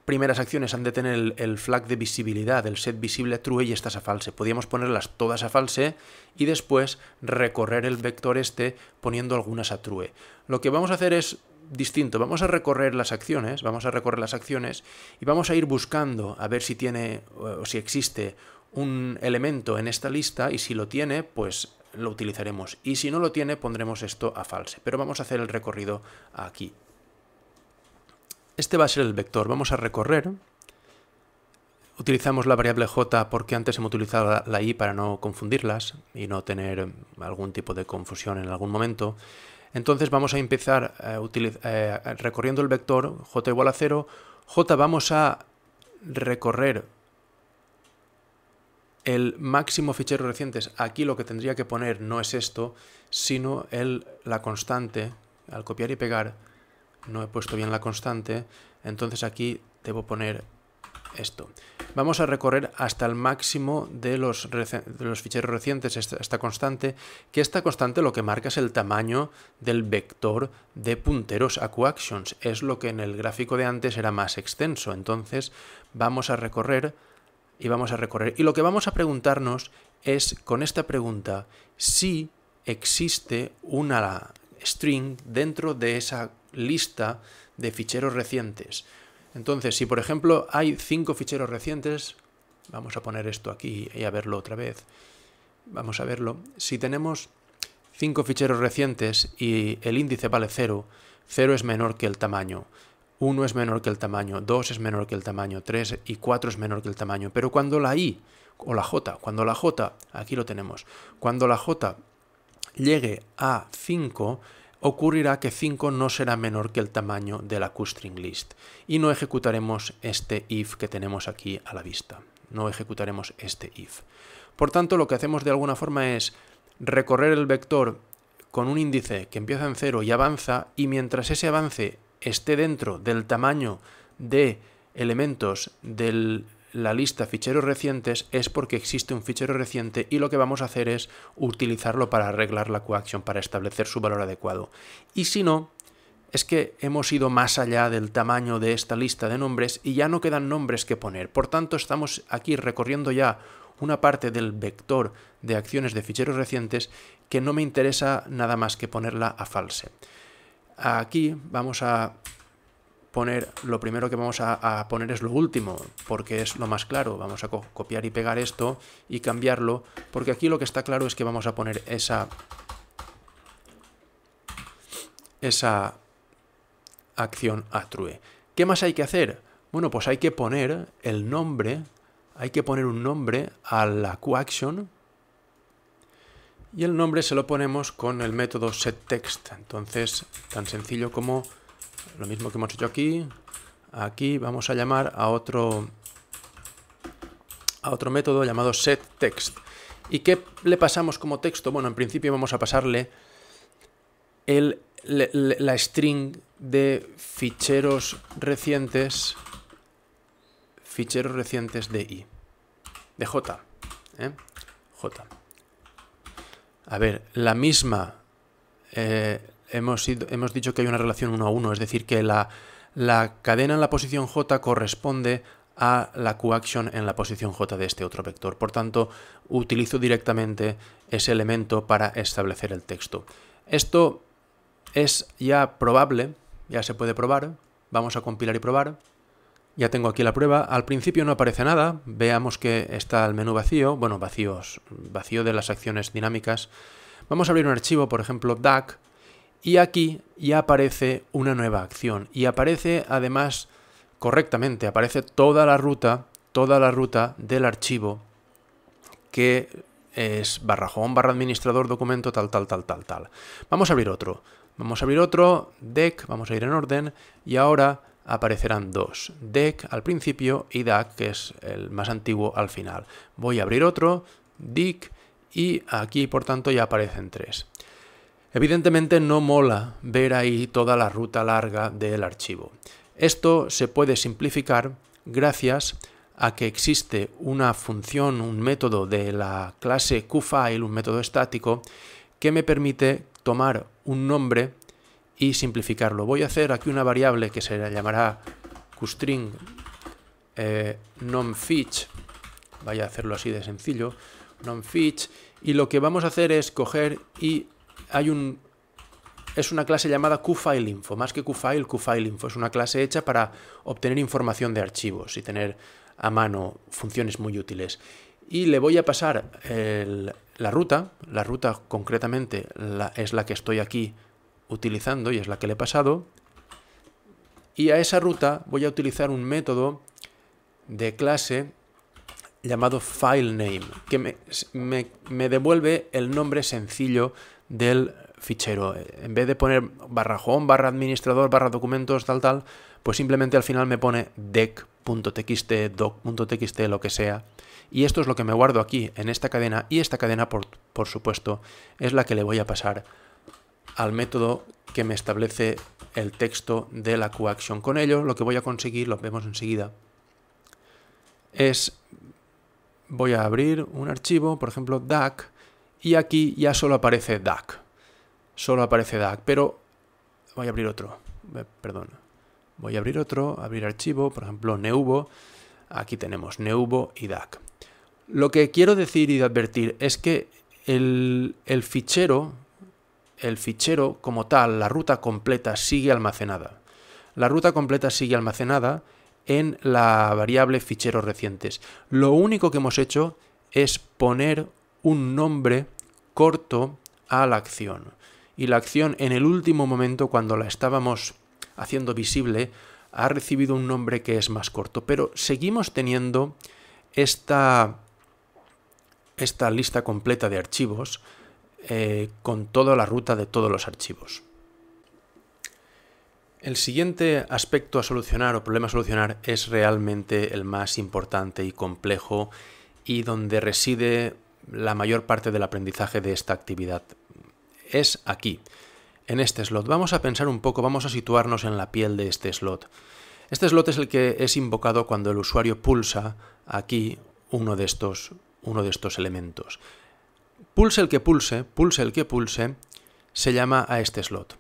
A: primeras acciones han de tener el, flag de visibilidad, el set visible true y estas a false. Podríamos ponerlas todas a false y después recorrer el vector este poniendo algunas a true. Lo que vamos a hacer es distinto, vamos a recorrer las acciones, vamos a recorrer las acciones y vamos a ir buscando a ver si tiene o si existe un elemento en esta lista y si lo tiene, pues lo utilizaremos. Y si no lo tiene, pondremos esto a false. Pero vamos a hacer el recorrido aquí. Este va a ser el vector. Vamos a recorrer. Utilizamos la variable j porque antes hemos utilizado la i para no confundirlas y no tener eh, algún tipo de confusión en algún momento. Entonces vamos a empezar eh, eh, recorriendo el vector j igual a 0. j vamos a recorrer el máximo fichero recientes, aquí lo que tendría que poner no es esto, sino el, la constante, al copiar y pegar, no he puesto bien la constante, entonces aquí debo poner esto. Vamos a recorrer hasta el máximo de los, los ficheros recientes, esta, constante, que esta constante lo que marca es el tamaño del vector de punteros a coactions, es lo que en el gráfico de antes era más extenso, entonces vamos a recorrer y vamos a recorrer. Y lo que vamos a preguntarnos es con esta pregunta si existe una string dentro de esa lista de ficheros recientes. Entonces, si por ejemplo hay cinco ficheros recientes, vamos a poner esto aquí y a verlo otra vez. Vamos a verlo. Si tenemos cinco ficheros recientes y el índice vale 0, 0 es menor que el tamaño. 1 es menor que el tamaño, 2 es menor que el tamaño, 3 y 4 es menor que el tamaño. Pero cuando la i o la j, cuando la j, aquí lo tenemos, cuando la j llegue a 5, ocurrirá que 5 no será menor que el tamaño de la QString list y no ejecutaremos este if que tenemos aquí a la vista. No ejecutaremos este if. Por tanto, lo que hacemos de alguna forma es recorrer el vector con un índice que empieza en 0 y avanza y mientras ese avance esté dentro del tamaño de elementos de la lista ficheros recientes es porque existe un fichero reciente y lo que vamos a hacer es utilizarlo para arreglar la coacción, para establecer su valor adecuado. Y si no, es que hemos ido más allá del tamaño de esta lista de nombres y ya no quedan nombres que poner. Por tanto, estamos aquí recorriendo ya una parte del vector de acciones de ficheros recientes que no me interesa nada más que ponerla a false. Aquí vamos a poner, lo primero que vamos a, poner es lo último, porque es lo más claro. Vamos a copiar y pegar esto y cambiarlo, porque aquí lo que está claro es que vamos a poner esa... esa acción true. ¿Qué más hay que hacer? Bueno, pues hay que poner el nombre, hay que poner un nombre a la coaction y el nombre se lo ponemos con el método setText. Entonces, tan sencillo como lo mismo que hemos hecho aquí. Aquí vamos a llamar a otro, a otro método llamado setText. ¿Y qué le pasamos como texto? Bueno, en principio vamos a pasarle el, la string de ficheros recientes, ficheros recientes de i, de j, ¿eh? j. A ver, la misma... Eh, hemos, hemos dicho que hay una relación uno a uno, es decir, que la, la cadena en la posición j corresponde a la coaction en la posición j de este otro vector. Por tanto, utilizo directamente ese elemento para establecer el texto. Esto es ya probable, ya se puede probar. Vamos a compilar y probar. Ya tengo aquí la prueba. Al principio no aparece nada. Veamos que está el menú vacío. Bueno, vacíos. Vacío de las acciones dinámicas. Vamos a abrir un archivo, por ejemplo, DAC. Y aquí ya aparece una nueva acción. Y aparece además correctamente. Aparece toda la ruta, toda la ruta del archivo que es barrajón, barra administrador, documento, tal, tal, tal, tal, tal. Vamos a abrir otro. Vamos a abrir otro, DEC, vamos a ir en orden. Y ahora aparecerán dos, DEC al principio y DAC, que es el más antiguo, al final. Voy a abrir otro, DIC, y aquí por tanto ya aparecen tres. Evidentemente no mola ver ahí toda la ruta larga del archivo. Esto se puede simplificar gracias a que existe una función, un método de la clase QFile, un método estático, que me permite tomar un nombre y simplificarlo. Voy a hacer aquí una variable que se llamará QString eh, vaya a hacerlo así de sencillo, nomFeach, y lo que vamos a hacer es coger y hay un... Es una clase llamada QFileInfo, más que QFile, QFileInfo. Es una clase hecha para obtener información de archivos y tener a mano funciones muy útiles. Y le voy a pasar la ruta, la ruta concretamente es la que estoy aquí utilizando, y es la que le he pasado, y a esa ruta voy a utilizar un método de clase llamado FileName, que me, devuelve el nombre sencillo del fichero. En vez de poner barra home, barra administrador, barra documentos, tal, tal, pues simplemente al final me pone dec.txt, doc.txt, lo que sea. Y esto es lo que me guardo aquí, en esta cadena, y esta cadena, por, por supuesto, es la que le voy a pasar al método que me establece el texto de la coacción Con ello lo que voy a conseguir, lo vemos enseguida, es voy a abrir un archivo, por ejemplo DAC, y aquí ya solo aparece DAC. Solo aparece DAC, pero voy a abrir otro, eh, perdón. Voy a abrir otro, abrir archivo, por ejemplo neubo Aquí tenemos neubo y DAC. Lo que quiero decir y advertir es que el, el fichero el fichero como tal, la ruta completa, sigue almacenada. La ruta completa sigue almacenada en la variable ficheros recientes. Lo único que hemos hecho es poner un nombre corto a la acción. Y la acción en el último momento, cuando la estábamos haciendo visible, ha recibido un nombre que es más corto. Pero seguimos teniendo esta, esta lista completa de archivos eh, con toda la ruta de todos los archivos. El siguiente aspecto a solucionar o problema a solucionar es realmente el más importante y complejo y donde reside la mayor parte del aprendizaje de esta actividad. Es aquí, en este slot. Vamos a pensar un poco, vamos a situarnos en la piel de este slot. Este slot es el que es invocado cuando el usuario pulsa aquí uno de estos, uno de estos elementos. Pulse el que pulse, pulse el que pulse, se llama a este slot.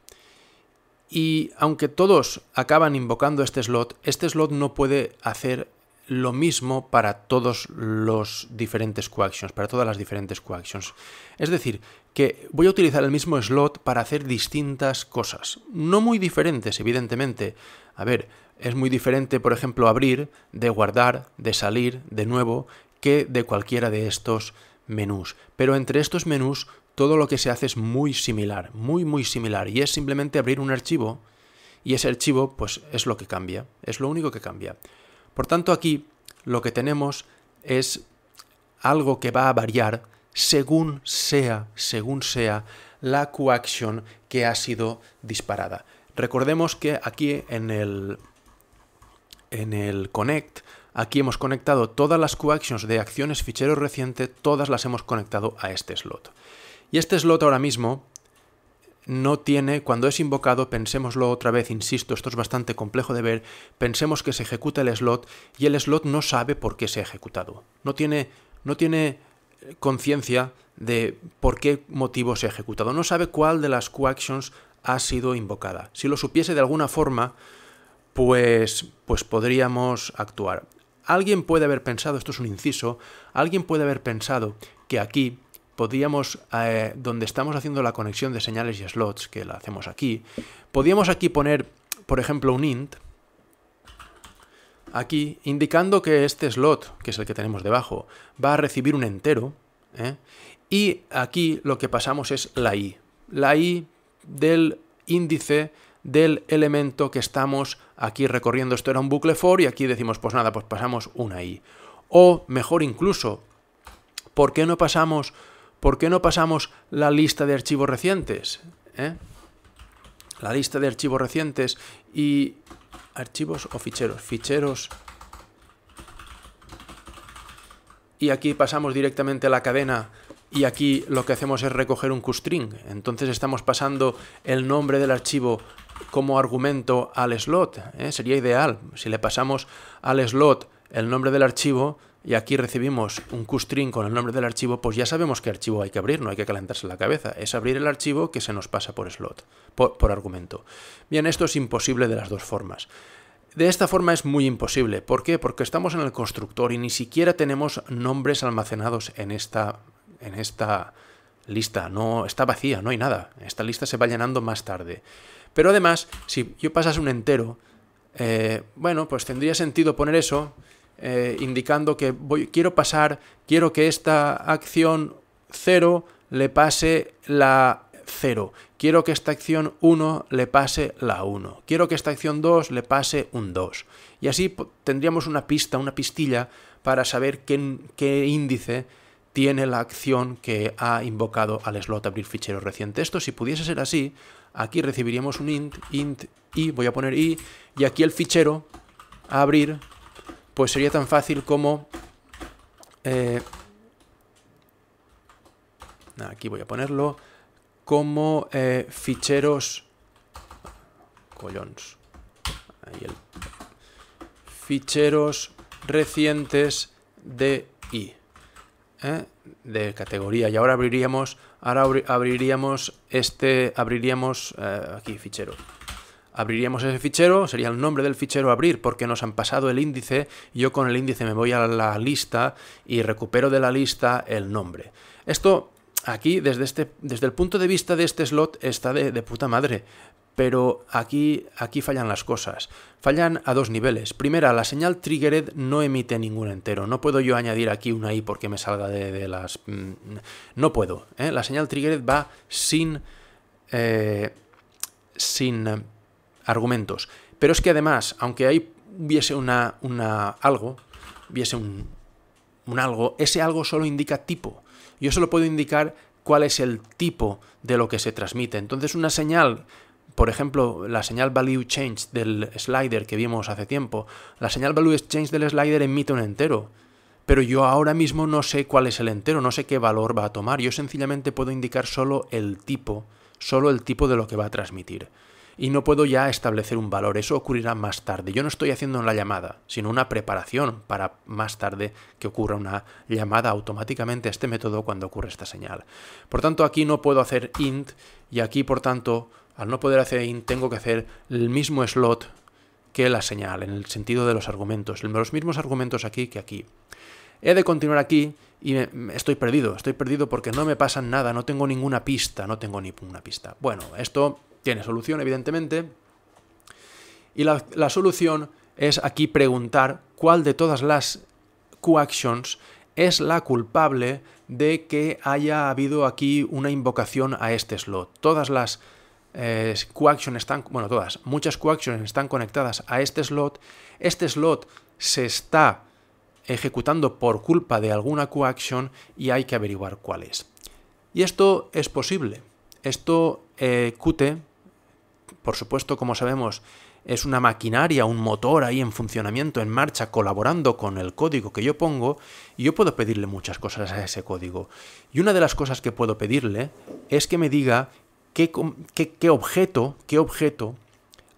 A: Y aunque todos acaban invocando este slot, este slot no puede hacer lo mismo para todos los diferentes coactions, para todas las diferentes coactions. Es decir, que voy a utilizar el mismo slot para hacer distintas cosas. No muy diferentes, evidentemente. A ver, es muy diferente, por ejemplo, abrir, de guardar, de salir, de nuevo, que de cualquiera de estos menús. Pero entre estos menús todo lo que se hace es muy similar, muy muy similar. Y es simplemente abrir un archivo y ese archivo pues es lo que cambia, es lo único que cambia. Por tanto aquí lo que tenemos es algo que va a variar según sea, según sea la coaction que ha sido disparada. Recordemos que aquí en el, en el connect Aquí hemos conectado todas las coactions de acciones fichero reciente, todas las hemos conectado a este slot. Y este slot ahora mismo no tiene, cuando es invocado, pensémoslo otra vez, insisto, esto es bastante complejo de ver, pensemos que se ejecuta el slot y el slot no sabe por qué se ha ejecutado. No tiene, no tiene eh, conciencia de por qué motivo se ha ejecutado. No sabe cuál de las coactions ha sido invocada. Si lo supiese de alguna forma, pues, pues podríamos actuar. Alguien puede haber pensado, esto es un inciso, alguien puede haber pensado que aquí podríamos, eh, donde estamos haciendo la conexión de señales y slots, que la hacemos aquí, podíamos aquí poner, por ejemplo, un int, aquí, indicando que este slot, que es el que tenemos debajo, va a recibir un entero, ¿eh? y aquí lo que pasamos es la i, la i del índice del elemento que estamos aquí recorriendo. Esto era un bucle for y aquí decimos, pues nada, pues pasamos una i. O mejor incluso, ¿por qué no pasamos, por qué no pasamos la lista de archivos recientes? ¿Eh? La lista de archivos recientes y archivos o ficheros, ficheros. Y aquí pasamos directamente a la cadena y aquí lo que hacemos es recoger un custring, Entonces estamos pasando el nombre del archivo como argumento al slot. ¿eh? Sería ideal si le pasamos al slot el nombre del archivo y aquí recibimos un QString con el nombre del archivo, pues ya sabemos qué archivo hay que abrir, no hay que calentarse la cabeza. Es abrir el archivo que se nos pasa por slot, por, argumento. Bien, esto es imposible de las dos formas. De esta forma es muy imposible. ¿Por qué? Porque estamos en el constructor y ni siquiera tenemos nombres almacenados en esta, en esta lista. No, está vacía, no hay nada. Esta lista se va llenando más tarde. Pero además, si yo pasas un entero, eh, bueno, pues tendría sentido poner eso eh, indicando que voy, quiero pasar, quiero que esta acción 0 le pase la 0. Quiero que esta acción 1 le pase la 1. Quiero que esta acción 2 le pase un 2. Y así tendríamos una pista, una pistilla para saber qué, qué índice tiene la acción que ha invocado al slot abrir fichero reciente. Esto, si pudiese ser así, Aquí recibiríamos un int, int i, voy a poner i, y aquí el fichero a abrir, pues sería tan fácil como... Eh, aquí voy a ponerlo, como eh, ficheros... Collons. el... Ficheros recientes de i, ¿eh? de categoría. Y ahora abriríamos Ahora abriríamos este, abriríamos eh, aquí fichero. Abriríamos ese fichero, sería el nombre del fichero abrir porque nos han pasado el índice. Yo con el índice me voy a la lista y recupero de la lista el nombre. Esto aquí, desde, este, desde el punto de vista de este slot, está de, de puta madre. Pero aquí, aquí fallan las cosas. Fallan a dos niveles. Primera, la señal triggered no emite ningún entero. No puedo yo añadir aquí una i porque me salga de, las... Mm, no puedo. ¿eh? La señal triggered va sin... Eh, sin argumentos. Pero es que además, aunque ahí hubiese una, una algo, hubiese un, un algo, ese algo solo indica tipo. Yo solo puedo indicar cuál es el tipo de lo que se transmite. Entonces una señal por ejemplo, la señal value change del slider que vimos hace tiempo, la señal value change del slider emite un entero, pero yo ahora mismo no sé cuál es el entero, no sé qué valor va a tomar, yo sencillamente puedo indicar solo el tipo, solo el tipo de lo que va a transmitir. Y no puedo ya establecer un valor, eso ocurrirá más tarde. Yo no estoy haciendo la llamada, sino una preparación para más tarde que ocurra una llamada automáticamente a este método cuando ocurre esta señal. Por tanto, aquí no puedo hacer int y aquí, por tanto, al no poder hacer in, tengo que hacer el mismo slot que la señal, en el sentido de los argumentos. Los mismos argumentos aquí que aquí. He de continuar aquí y estoy perdido. Estoy perdido porque no me pasa nada, no tengo ninguna pista, no tengo una pista. Bueno, esto tiene solución, evidentemente. Y la, solución es aquí preguntar cuál de todas las coactions es la culpable de que haya habido aquí una invocación a este slot. Todas las eh, están, bueno, todas, muchas QActions están conectadas a este slot. Este slot se está ejecutando por culpa de alguna coaction y hay que averiguar cuál es. Y esto es posible. Esto eh, Qt, por supuesto, como sabemos, es una maquinaria, un motor ahí en funcionamiento, en marcha, colaborando con el código que yo pongo, y yo puedo pedirle muchas cosas a ese código. Y una de las cosas que puedo pedirle es que me diga qué, objeto, qué objeto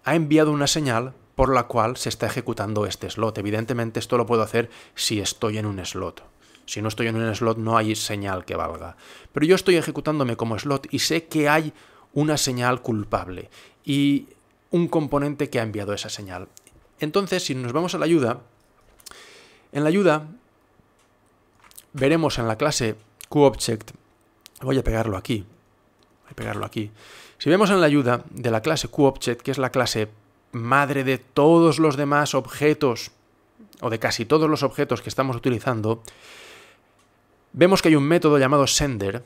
A: ha enviado una señal por la cual se está ejecutando este slot. Evidentemente esto lo puedo hacer si estoy en un slot. Si no estoy en un slot no hay señal que valga. Pero yo estoy ejecutándome como slot y sé que hay una señal culpable y un componente que ha enviado esa señal. Entonces, si nos vamos a la ayuda, en la ayuda veremos en la clase QObject, voy a pegarlo aquí, pegarlo aquí. Si vemos en la ayuda de la clase QObject, que es la clase madre de todos los demás objetos, o de casi todos los objetos que estamos utilizando, vemos que hay un método llamado sender,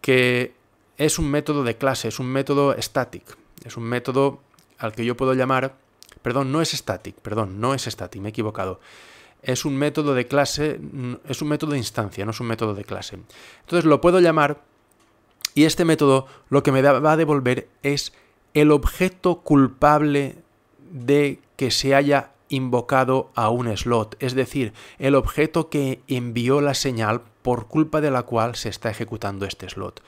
A: que es un método de clase, es un método static, es un método al que yo puedo llamar, perdón, no es static, perdón, no es static, me he equivocado. Es un método de clase, es un método de instancia, no es un método de clase. Entonces lo puedo llamar y este método lo que me va a devolver es el objeto culpable de que se haya invocado a un slot, es decir, el objeto que envió la señal por culpa de la cual se está ejecutando este slot.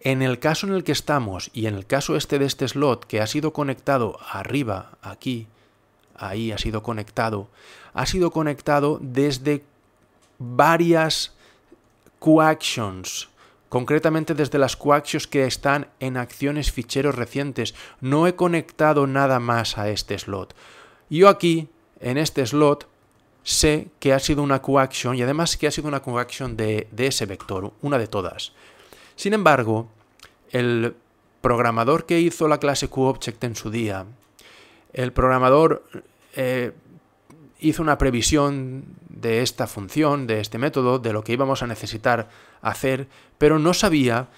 A: En el caso en el que estamos y en el caso este de este slot que ha sido conectado arriba, aquí, ahí ha sido conectado, ha sido conectado desde varias coactions, concretamente desde las coaxios que están en acciones ficheros recientes. No he conectado nada más a este slot. Yo aquí, en este slot, sé que ha sido una coaxion y además que ha sido una coaxion de, ese vector, una de todas. Sin embargo, el programador que hizo la clase QObject en su día, el programador eh, hizo una previsión de esta función, de este método, de lo que íbamos a necesitar hacer, pero no sabía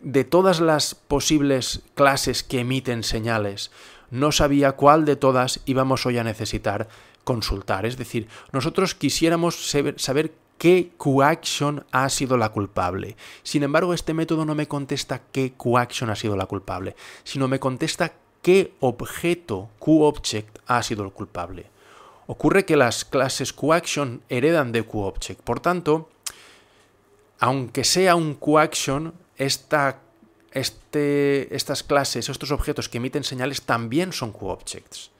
A: de todas las posibles clases que emiten señales, no sabía cuál de todas íbamos hoy a necesitar consultar. Es decir, nosotros quisiéramos saber qué coaction ha sido la culpable. Sin embargo, este método no me contesta qué coaction ha sido la culpable, sino me contesta qué objeto, Q-object, ha sido el culpable. Ocurre que las clases QAction heredan de QObject, Por tanto, aunque sea un QAction, este, estas clases, estos objetos que emiten señales también son QObjects,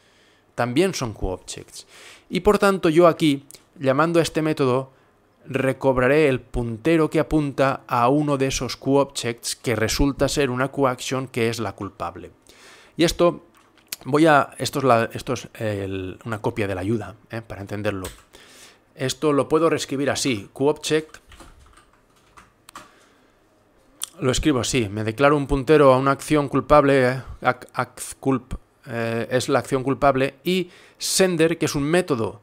A: También son QObjects. Y por tanto yo aquí, llamando a este método, recobraré el puntero que apunta a uno de esos QObjects que resulta ser una QAction que es la culpable. Y esto Voy a. Esto es, una copia de la ayuda, ¿eh? para entenderlo. Esto lo puedo reescribir así: QObject. Lo escribo así: me declaro un puntero a una acción culpable, eh, ActCulp eh, es la acción culpable, y sender, que es un método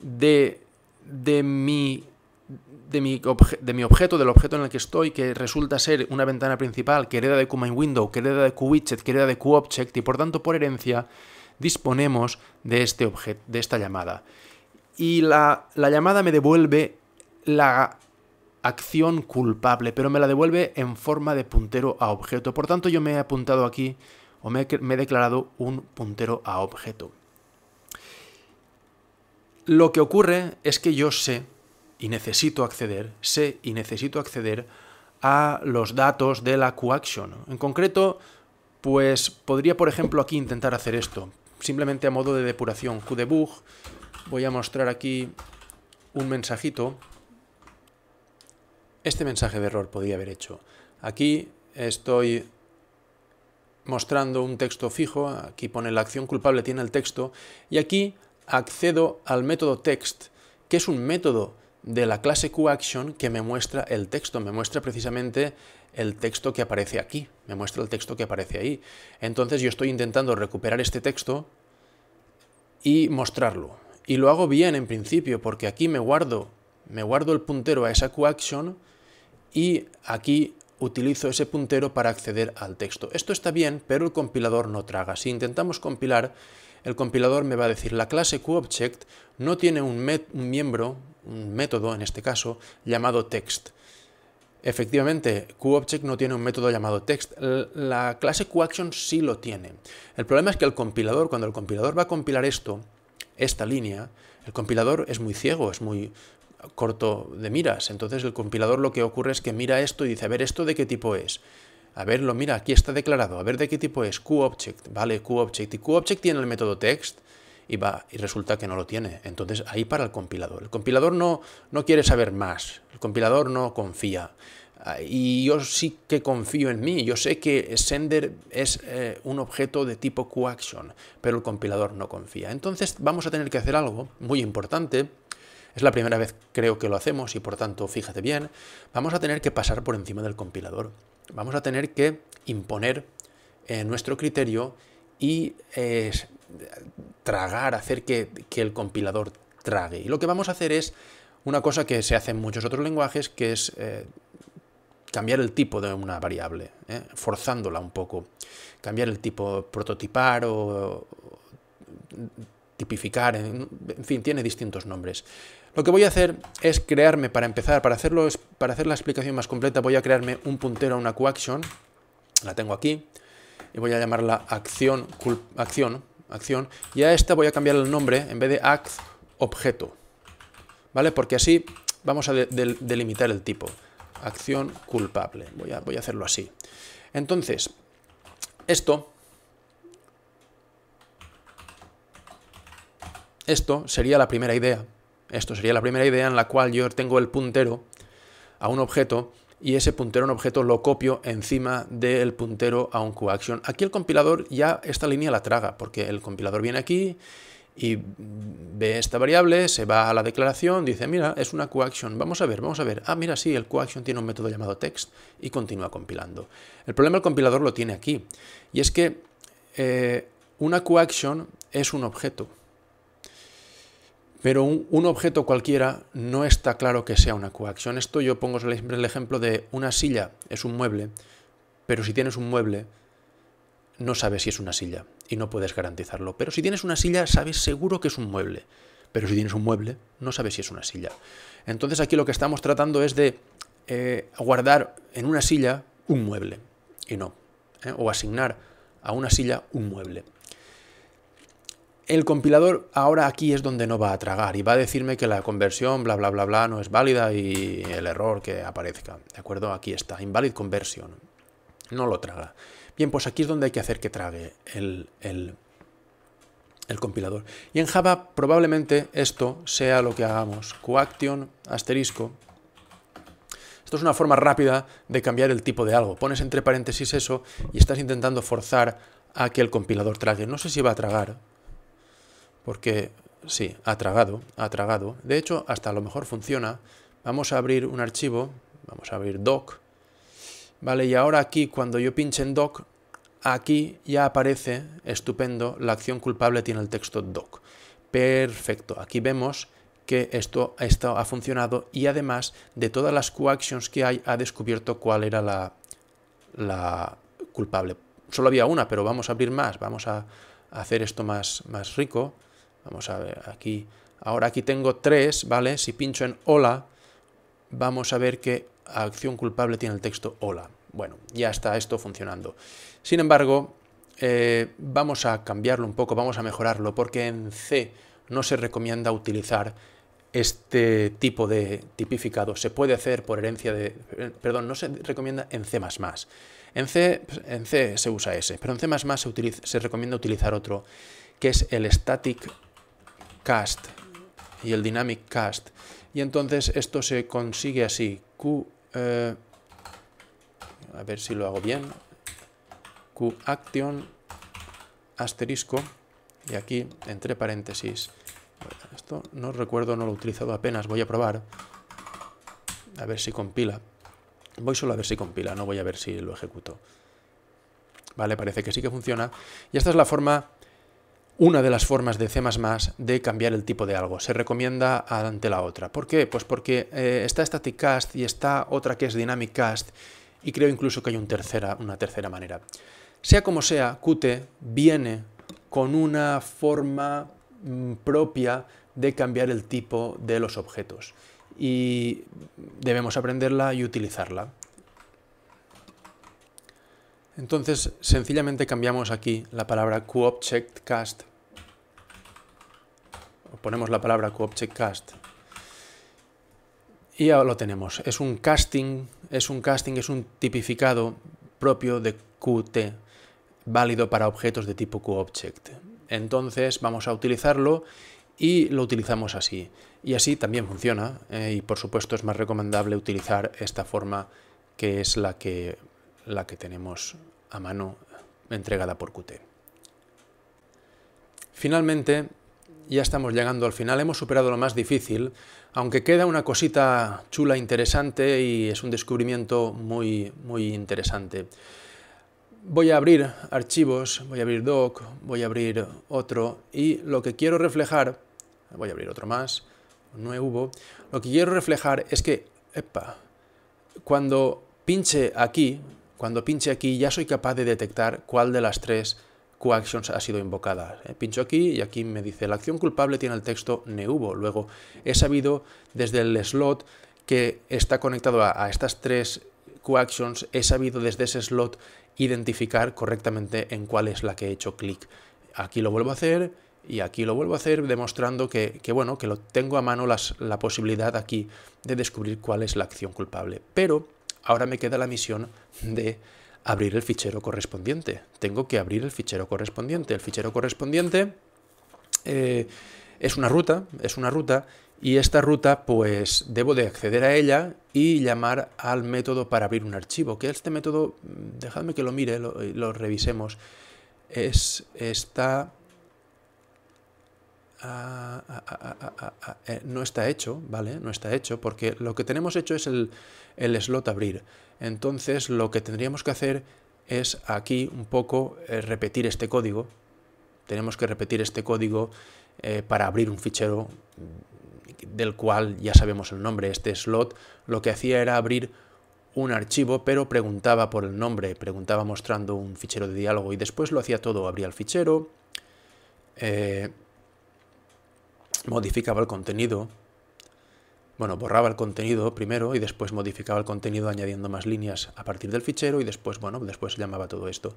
A: de, de mi de mi, objeto, del objeto en el que estoy, que resulta ser una ventana principal que hereda de QMindWindow, que hereda de QWidget, que hereda de QObject, y por tanto, por herencia, disponemos de, este objeto, de esta llamada. Y la, llamada me devuelve la acción culpable, pero me la devuelve en forma de puntero a objeto. Por tanto, yo me he apuntado aquí, o me he declarado un puntero a objeto. Lo que ocurre es que yo sé y necesito acceder, sé y necesito acceder a los datos de la QAction, En concreto, pues podría, por ejemplo, aquí intentar hacer esto, simplemente a modo de depuración. QDebug, voy a mostrar aquí un mensajito. Este mensaje de error podría haber hecho. Aquí estoy mostrando un texto fijo, aquí pone la acción culpable, tiene el texto, y aquí accedo al método text, que es un método de la clase QAction que me muestra el texto, me muestra precisamente el texto que aparece aquí, me muestra el texto que aparece ahí. Entonces yo estoy intentando recuperar este texto y mostrarlo. Y lo hago bien en principio, porque aquí me guardo, me guardo el puntero a esa QAction y aquí utilizo ese puntero para acceder al texto. Esto está bien, pero el compilador no traga. Si intentamos compilar el compilador me va a decir la clase QObject no tiene un, miembro, un método en este caso, llamado text. Efectivamente, QObject no tiene un método llamado text. La clase QAction sí lo tiene. El problema es que el compilador, cuando el compilador va a compilar esto, esta línea, el compilador es muy ciego, es muy corto de miras. Entonces el compilador lo que ocurre es que mira esto y dice, a ver, ¿esto de qué tipo es? a verlo, mira, aquí está declarado, a ver de qué tipo es, QObject, vale, QObject, y QObject tiene el método text, y va, y resulta que no lo tiene. Entonces ahí para el compilador. El compilador no, no quiere saber más, el compilador no confía. Ah, y yo sí que confío en mí, yo sé que sender es eh, un objeto de tipo QAction, pero el compilador no confía. Entonces vamos a tener que hacer algo muy importante, es la primera vez creo que lo hacemos y por tanto fíjate bien, vamos a tener que pasar por encima del compilador vamos a tener que imponer eh, nuestro criterio y eh, tragar, hacer que, el compilador trague. Y lo que vamos a hacer es una cosa que se hace en muchos otros lenguajes, que es eh, cambiar el tipo de una variable, forzándola un poco. Cambiar el tipo, prototipar o, tipificar, en fin, tiene distintos nombres. Lo que voy a hacer es crearme, para empezar, para, hacerlo, para hacer la explicación más completa, voy a crearme un puntero a una coaction, la tengo aquí, y voy a llamarla acción, acción, acción, y a esta voy a cambiar el nombre, en vez de act, objeto, ¿vale? Porque así vamos a delimitar el tipo, acción culpable, voy a, voy a hacerlo así. Entonces, esto Esto sería la primera idea. Esto sería la primera idea en la cual yo tengo el puntero a un objeto y ese puntero a un objeto lo copio encima del puntero a un coaction. Aquí el compilador ya esta línea la traga, porque el compilador viene aquí y ve esta variable, se va a la declaración, dice, mira, es una coaction, vamos a ver, vamos a ver, ah, mira, sí, el coaction tiene un método llamado text y continúa compilando. El problema del compilador lo tiene aquí, y es que eh, una coaction es un objeto, pero un, objeto cualquiera no está claro que sea una coacción. Esto yo pongo el ejemplo de una silla es un mueble, pero si tienes un mueble, no sabes si es una silla y no puedes garantizarlo. Pero si tienes una silla, sabes seguro que es un mueble. Pero si tienes un mueble, no sabes si es una silla. Entonces aquí lo que estamos tratando es de eh, guardar en una silla un mueble y no. ¿eh? O asignar a una silla un mueble el compilador ahora aquí es donde no va a tragar y va a decirme que la conversión bla bla bla bla no es válida y el error que aparezca. ¿De acuerdo? Aquí está, invalid conversion. No lo traga. Bien, pues aquí es donde hay que hacer que trague el, el, el compilador. Y en Java probablemente esto sea lo que hagamos. Coaction asterisco esto es una forma rápida de cambiar el tipo de algo. Pones entre paréntesis eso y estás intentando forzar a que el compilador trague. No sé si va a tragar, porque sí, ha tragado, ha tragado. De hecho, hasta a lo mejor funciona. Vamos a abrir un archivo, vamos a abrir doc, ¿vale? Y ahora aquí, cuando yo pinche en doc, aquí ya aparece, estupendo, la acción culpable tiene el texto doc. Perfecto, aquí vemos que esto, ha funcionado y además de todas las coactions que hay, ha descubierto cuál era la, la culpable. Solo había una, pero vamos a abrir más, vamos a hacer esto más, más rico. Vamos a ver, aquí, ahora aquí tengo tres, ¿vale? Si pincho en hola, vamos a ver que acción culpable tiene el texto hola. Bueno, ya está esto funcionando. Sin embargo, eh, vamos a cambiarlo un poco, vamos a mejorarlo, porque en C no se recomienda utilizar este tipo de tipificado. Se puede hacer por herencia de... Eh, perdón, no se recomienda en C++. En C, se usa ese, pero en C++ se recomienda utilizar otro, que es el static cast y el dynamic cast. Y entonces esto se consigue así. Q, eh, a ver si lo hago bien. Q action asterisco y aquí entre paréntesis. Esto no recuerdo, no lo he utilizado apenas, voy a probar. A ver si compila. Voy solo a ver si compila, no voy a ver si lo ejecuto. Vale, parece que sí que funciona. Y esta es la forma una de las formas de C++ de cambiar el tipo de algo. Se recomienda ante la otra. ¿Por qué? Pues porque eh, está está cast y está otra que es cast y creo incluso que hay tercera, una tercera manera. Sea como sea, Qt viene con una forma mm, propia de cambiar el tipo de los objetos y debemos aprenderla y utilizarla. Entonces, sencillamente cambiamos aquí la palabra QObjectCast. Ponemos la palabra QObjectCast. Y ahora lo tenemos. Es un casting, es un casting, es un tipificado propio de Qt, válido para objetos de tipo QObject. Entonces vamos a utilizarlo y lo utilizamos así. Y así también funciona eh, y por supuesto es más recomendable utilizar esta forma que es la que la que tenemos a mano entregada por Qt. Finalmente, ya estamos llegando al final, hemos superado lo más difícil, aunque queda una cosita chula, interesante y es un descubrimiento muy, muy interesante. Voy a abrir archivos, voy a abrir doc, voy a abrir otro y lo que quiero reflejar, voy a abrir otro más, no hubo. lo que quiero reflejar es que, epa, cuando pinche aquí, cuando pinche aquí ya soy capaz de detectar cuál de las tres QActions ha sido invocada. ¿eh? Pincho aquí y aquí me dice la acción culpable tiene el texto neubo. Luego he sabido desde el slot que está conectado a, estas tres QActions he sabido desde ese slot identificar correctamente en cuál es la que he hecho clic. Aquí lo vuelvo a hacer y aquí lo vuelvo a hacer demostrando que, bueno, que tengo a mano la posibilidad aquí de descubrir cuál es la acción culpable. Pero Ahora me queda la misión de abrir el fichero correspondiente. Tengo que abrir el fichero correspondiente. El fichero correspondiente eh, es una ruta, es una ruta, y esta ruta pues debo de acceder a ella y llamar al método para abrir un archivo, que este método, mm, dejadme que lo mire, lo, lo revisemos, es, está eh, no está hecho, ¿vale? No está hecho, porque lo que tenemos hecho es el, slot abrir. Entonces lo que tendríamos que hacer es aquí un poco eh, repetir este código. Tenemos que repetir este código eh, para abrir un fichero del cual ya sabemos el nombre. Este slot lo que hacía era abrir un archivo, pero preguntaba por el nombre, preguntaba mostrando un fichero de diálogo y después lo hacía todo. Abría el fichero, modificaba el contenido, bueno, borraba el contenido primero y después modificaba el contenido añadiendo más líneas a partir del fichero y después, bueno, después llamaba todo esto.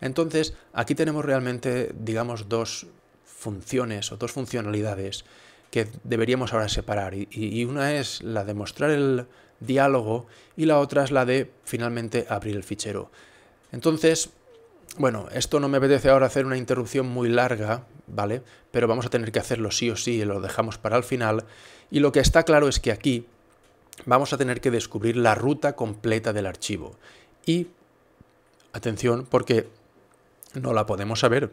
A: Entonces, aquí tenemos realmente, digamos, dos funciones o dos funcionalidades que deberíamos ahora separar. Y, y una es la de mostrar el diálogo y la otra es la de finalmente abrir el fichero. Entonces, bueno, esto no me apetece ahora hacer una interrupción muy larga, ¿vale? Pero vamos a tener que hacerlo sí o sí, lo dejamos para el final. Y lo que está claro es que aquí vamos a tener que descubrir la ruta completa del archivo. Y, atención, porque no la podemos saber.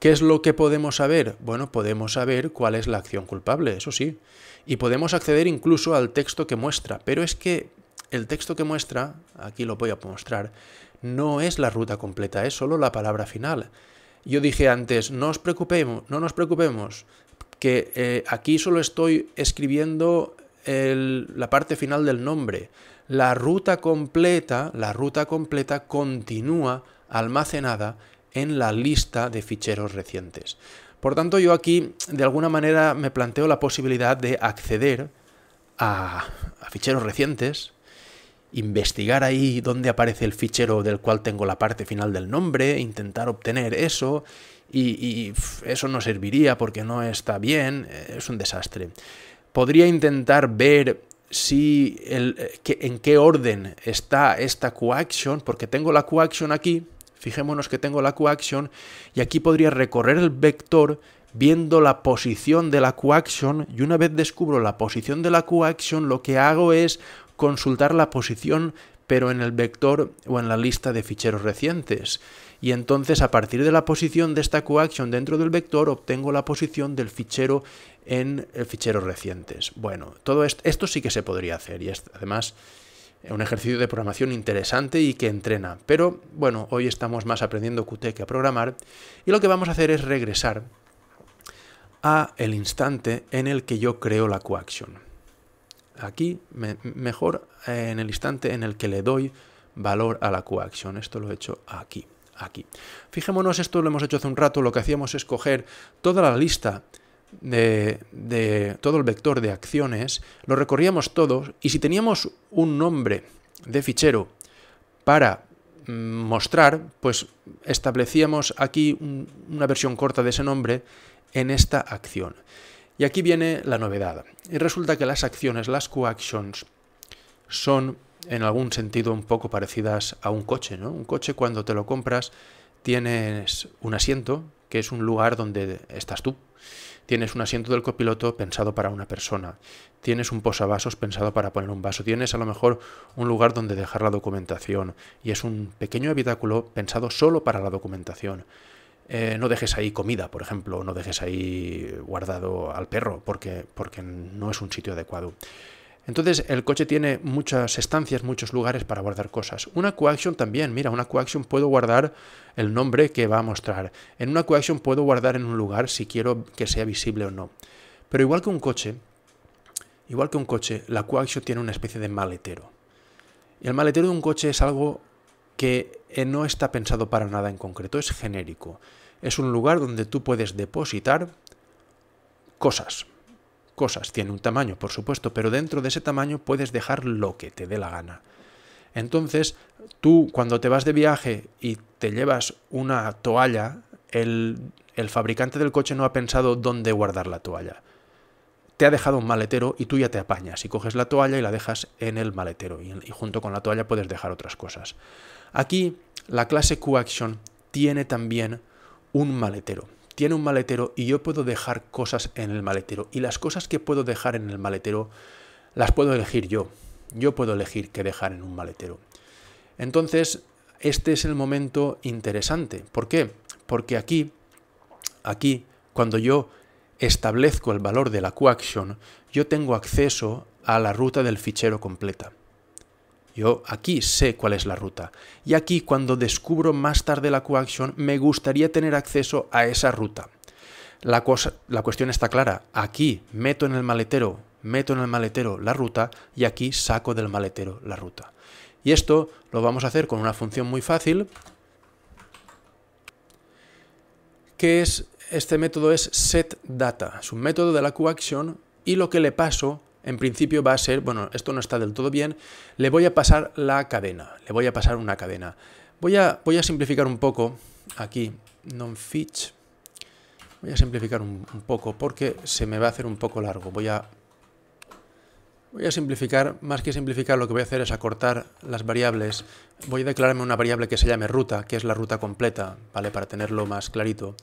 A: ¿Qué es lo que podemos saber? Bueno, podemos saber cuál es la acción culpable, eso sí. Y podemos acceder incluso al texto que muestra, pero es que el texto que muestra, aquí lo voy a mostrar, no es la ruta completa, es solo la palabra final yo dije antes, no preocupemos, no nos preocupemos, que eh, aquí solo estoy escribiendo la parte final del nombre. La ruta completa, la ruta completa continúa almacenada en la lista de ficheros recientes. Por tanto, yo aquí de alguna manera me planteo la posibilidad de acceder a ficheros recientes investigar ahí dónde aparece el fichero del cual tengo la parte final del nombre, intentar obtener eso, y, eso no serviría porque no está bien, eh, es un desastre. Podría intentar ver si el, eh, en qué orden está esta coaction, porque tengo la coaction aquí, fijémonos que tengo la coaction, y aquí podría recorrer el vector viendo la posición de la coaction y una vez descubro la posición de la coaction lo que hago es consultar la posición pero en el vector o en la lista de ficheros recientes. Y entonces a partir de la posición de esta coacción dentro del vector obtengo la posición del fichero en ficheros recientes. Bueno, todo esto, sí que se podría hacer y es además un ejercicio de programación interesante y que entrena. Pero bueno, hoy estamos más aprendiendo Qt que a programar y lo que vamos a hacer es regresar a el instante en el que yo creo la coacción. Aquí mejor eh, en el instante en el que le doy valor a la coacción. Esto lo he hecho aquí, aquí. Fijémonos, esto lo hemos hecho hace un rato, lo que hacíamos es coger toda la lista de, todo el vector de acciones, lo recorríamos todos y si teníamos un nombre de fichero para mm, mostrar, pues establecíamos aquí una versión corta de ese nombre en esta acción. Y aquí viene la novedad. Y resulta que las acciones, las co-actions, son en algún sentido un poco parecidas a un coche, ¿no? Un coche cuando te lo compras tienes un asiento, que es un lugar donde estás tú. Tienes un asiento del copiloto pensado para una persona. Tienes un posavasos pensado para poner un vaso. Tienes a lo mejor un lugar donde dejar la documentación. Y es un pequeño habitáculo pensado solo para la documentación. Eh, no dejes ahí comida, por ejemplo, no dejes ahí guardado al perro, porque, porque no es un sitio adecuado. Entonces el coche tiene muchas estancias, muchos lugares para guardar cosas. Una coaction también, mira, una coaction puedo guardar el nombre que va a mostrar. En una coaction puedo guardar en un lugar si quiero que sea visible o no. Pero igual que un coche, igual que un coche, la coaction tiene una especie de maletero. Y el maletero de un coche es algo que eh, no está pensado para nada en concreto, es genérico. Es un lugar donde tú puedes depositar cosas. Cosas, tiene un tamaño, por supuesto, pero dentro de ese tamaño puedes dejar lo que te dé la gana. Entonces, tú cuando te vas de viaje y te llevas una toalla, el, el fabricante del coche no ha pensado dónde guardar la toalla ha dejado un maletero y tú ya te apañas y coges la toalla y la dejas en el maletero y, junto con la toalla puedes dejar otras cosas. Aquí la clase QAction tiene también un maletero. Tiene un maletero y yo puedo dejar cosas en el maletero. Y las cosas que puedo dejar en el maletero las puedo elegir yo. Yo puedo elegir qué dejar en un maletero. Entonces, este es el momento interesante. ¿Por qué? Porque aquí, aquí, cuando yo establezco el valor de la coacción, yo tengo acceso a la ruta del fichero completa. Yo aquí sé cuál es la ruta. Y aquí cuando descubro más tarde la coacción, me gustaría tener acceso a esa ruta. La, la cuestión está clara. Aquí meto en el maletero, meto en el maletero la ruta y aquí saco del maletero la ruta. Y esto lo vamos a hacer con una función muy fácil, que es este método es setData, es un método de la coaction y lo que le paso en principio va a ser, bueno, esto no está del todo bien, le voy a pasar la cadena, le voy a pasar una cadena. Voy a, voy a simplificar un poco aquí, non voy a simplificar un, un, poco porque se me va a hacer un poco largo, voy a... Voy a simplificar, más que simplificar, lo que voy a hacer es acortar las variables. Voy a declararme una variable que se llame ruta, que es la ruta completa, ¿vale? Para tenerlo más clarito.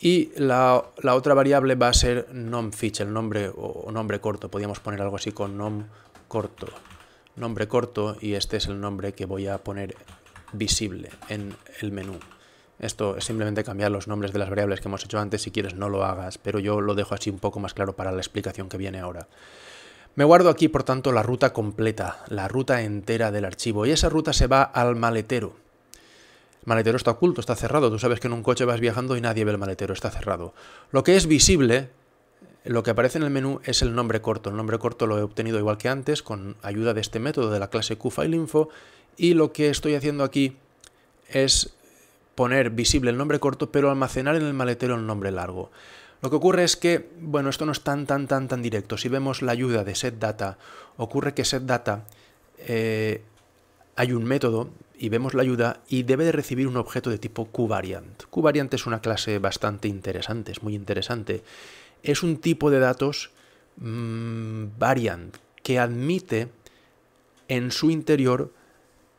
A: Y la, otra variable va a ser nomFiche, el nombre o nombre corto. Podríamos poner algo así con nom corto. Nombre corto y este es el nombre que voy a poner visible en el menú. Esto es simplemente cambiar los nombres de las variables que hemos hecho antes. Si quieres no lo hagas, pero yo lo dejo así un poco más claro para la explicación que viene ahora. Me guardo aquí, por tanto, la ruta completa, la ruta entera del archivo. Y esa ruta se va al maletero maletero está oculto, está cerrado. Tú sabes que en un coche vas viajando y nadie ve el maletero, está cerrado. Lo que es visible, lo que aparece en el menú es el nombre corto. El nombre corto lo he obtenido igual que antes con ayuda de este método de la clase QFileInfo y lo que estoy haciendo aquí es poner visible el nombre corto pero almacenar en el maletero el nombre largo. Lo que ocurre es que, bueno, esto no es tan, tan, tan, tan directo. Si vemos la ayuda de setData, ocurre que setData eh, hay un método y vemos la ayuda y debe de recibir un objeto de tipo QVariant. QVariant es una clase bastante interesante, es muy interesante. Es un tipo de datos mm, variant que admite en su interior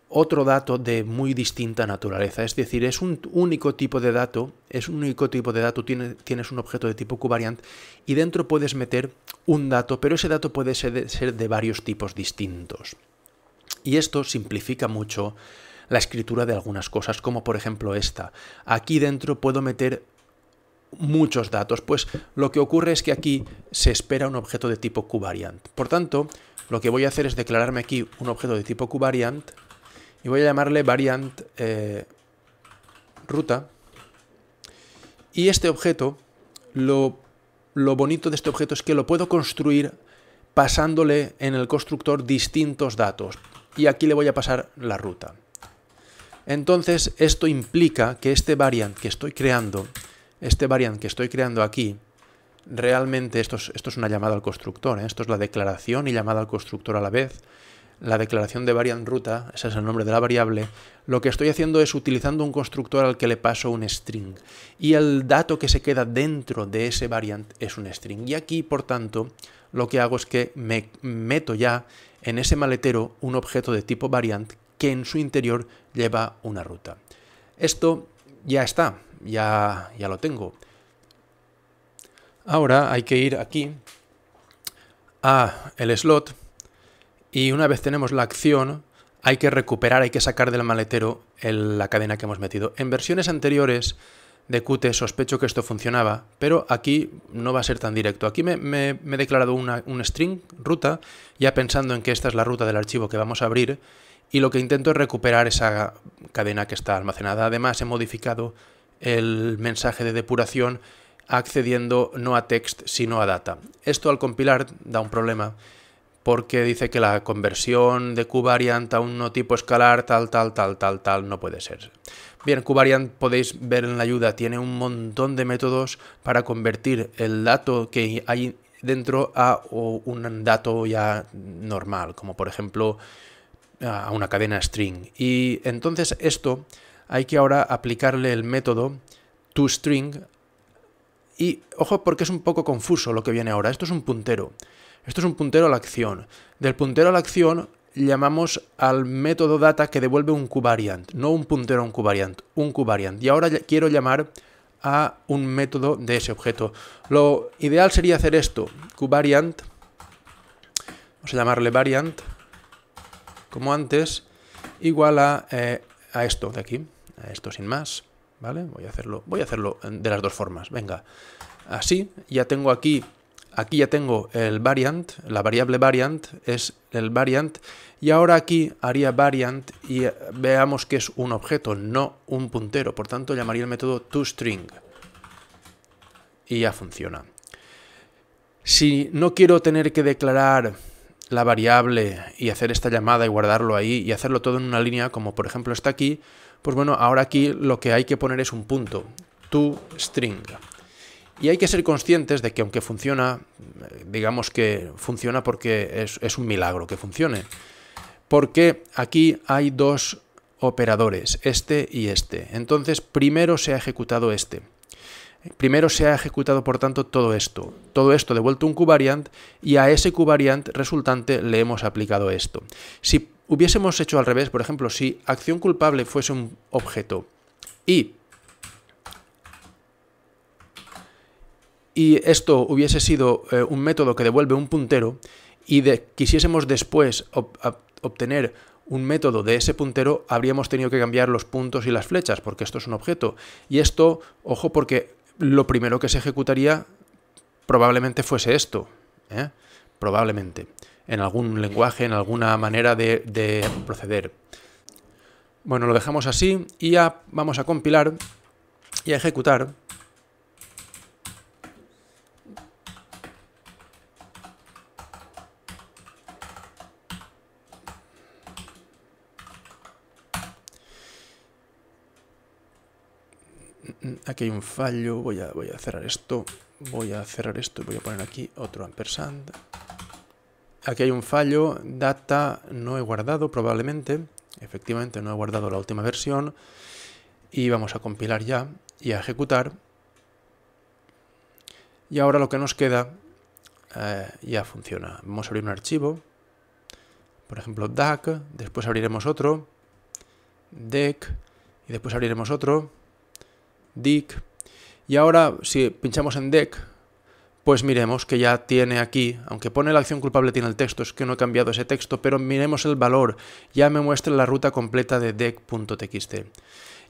A: otro dato de muy distinta naturaleza. Es decir, es un único tipo de dato, es un único tipo de dato, tienes un objeto de tipo QVariant y dentro puedes meter un dato, pero ese dato puede ser de varios tipos distintos. Y esto simplifica mucho la escritura de algunas cosas, como por ejemplo esta. Aquí dentro puedo meter muchos datos, pues lo que ocurre es que aquí se espera un objeto de tipo QVariant, Por tanto, lo que voy a hacer es declararme aquí un objeto de tipo QVariant, y voy a llamarle variant eh, ruta. Y este objeto, lo bonito de este objeto es que lo puedo construir pasándole en el constructor distintos datos. Y aquí le voy a pasar la ruta. Entonces, esto implica que este variant que estoy creando, este variant que estoy creando aquí, realmente esto es, esto es una llamada al constructor, ¿eh? esto es la declaración y llamada al constructor a la vez. La declaración de variant ruta, ese es el nombre de la variable, lo que estoy haciendo es utilizando un constructor al que le paso un string. Y el dato que se queda dentro de ese variant es un string. Y aquí, por tanto, lo que hago es que me meto ya en ese maletero un objeto de tipo variant que en su interior lleva una ruta. Esto ya está, ya, ya lo tengo. Ahora hay que ir aquí a el slot y una vez tenemos la acción hay que recuperar, hay que sacar del maletero la cadena que hemos metido. En versiones anteriores de Qt sospecho que esto funcionaba, pero aquí no va a ser tan directo. Aquí me, he declarado una, un string, ruta, ya pensando en que esta es la ruta del archivo que vamos a abrir y lo que intento es recuperar esa cadena que está almacenada. Además he modificado el mensaje de depuración accediendo no a text sino a data. Esto al compilar da un problema porque dice que la conversión de QVariant a un no tipo escalar tal, tal, tal, tal, tal no puede ser. Bien, QVariant podéis ver en la ayuda, tiene un montón de métodos para convertir el dato que hay dentro a un dato ya normal, como por ejemplo a una cadena string. Y entonces esto hay que ahora aplicarle el método toString. Y ojo porque es un poco confuso lo que viene ahora. Esto es un puntero. Esto es un puntero a la acción. Del puntero a la acción llamamos al método data que devuelve un cuvariant. No un puntero a un cuvariant, un cuvariant. Y ahora quiero llamar a un método de ese objeto. Lo ideal sería hacer esto, cuvariant, vamos a llamarle variant, como antes, igual eh, a, esto de aquí, a esto sin más, ¿vale? Voy a hacerlo, voy a hacerlo de las dos formas, venga. Así, ya tengo aquí, aquí ya tengo el variant, la variable variant es el variant, y ahora aquí haría variant y eh, veamos que es un objeto, no un puntero, por tanto llamaría el método toString. Y ya funciona. Si no quiero tener que declarar la variable y hacer esta llamada y guardarlo ahí y hacerlo todo en una línea, como por ejemplo está aquí, pues bueno, ahora aquí lo que hay que poner es un punto, toString. Y hay que ser conscientes de que aunque funciona, digamos que funciona porque es, un milagro que funcione, porque aquí hay dos operadores, este y este. Entonces primero se ha ejecutado este. Primero se ha ejecutado, por tanto, todo esto. Todo esto devuelto un Q-variant, y a ese Q-variant resultante le hemos aplicado esto. Si hubiésemos hecho al revés, por ejemplo, si acción culpable fuese un objeto y, y esto hubiese sido eh, un método que devuelve un puntero y quisiésemos después obtener un método de ese puntero, habríamos tenido que cambiar los puntos y las flechas, porque esto es un objeto. Y esto, ojo, porque lo primero que se ejecutaría probablemente fuese esto. ¿eh? Probablemente. En algún lenguaje, en alguna manera de, de proceder. Bueno, lo dejamos así y ya vamos a compilar y a ejecutar Aquí hay un fallo. Voy a, voy a cerrar esto. Mm. Voy a cerrar esto voy a poner aquí otro ampersand. Aquí hay un fallo. Data no he guardado probablemente. Efectivamente no he guardado la última versión. Y vamos a compilar ya y a ejecutar. Y ahora lo que nos queda eh, ya funciona. Vamos a abrir un archivo. Por ejemplo, DAC. Después abriremos otro. DEC. Y después abriremos otro dic. Y ahora, si pinchamos en dec, pues miremos que ya tiene aquí, aunque pone la acción culpable tiene el texto, es que no he cambiado ese texto, pero miremos el valor, ya me muestra la ruta completa de dec.txt.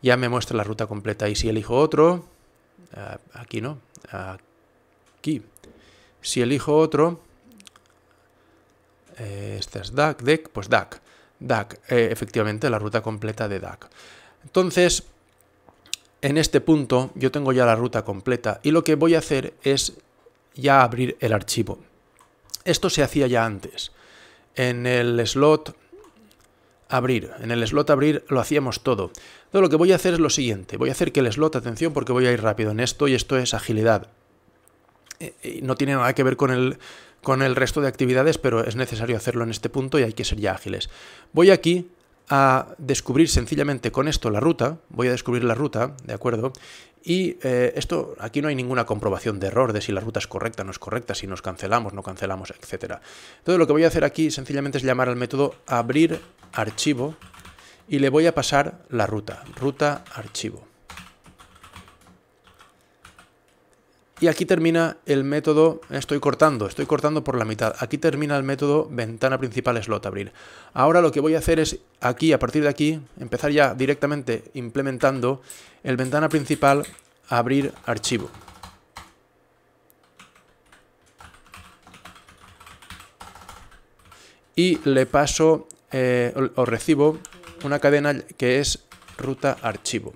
A: Ya me muestra la ruta completa y si elijo otro, aquí no, aquí. Si elijo otro, eh, este es DAC, DEC, pues DAC. DAC, eh, efectivamente, la ruta completa de DAC. Entonces, en este punto yo tengo ya la ruta completa y lo que voy a hacer es ya abrir el archivo. Esto se hacía ya antes. En el slot abrir, en el slot abrir lo hacíamos todo. Todo lo que voy a hacer es lo siguiente. Voy a hacer que el slot, atención porque voy a ir rápido en esto y esto es agilidad. Eh, eh, no tiene nada que ver con el, con el resto de actividades, pero es necesario hacerlo en este punto y hay que ser ya ágiles. Voy aquí a descubrir sencillamente con esto la ruta, voy a descubrir la ruta, ¿de acuerdo? Y eh, esto, aquí no hay ninguna comprobación de error de si la ruta es correcta, no es correcta, si nos cancelamos, no cancelamos, etc. Entonces lo que voy a hacer aquí sencillamente es llamar al método abrir archivo y le voy a pasar la ruta, ruta archivo. Y aquí termina el método, estoy cortando, estoy cortando por la mitad. Aquí termina el método ventana principal slot abrir. Ahora lo que voy a hacer es aquí, a partir de aquí, empezar ya directamente implementando el ventana principal abrir archivo. Y le paso eh, o recibo una cadena que es ruta archivo.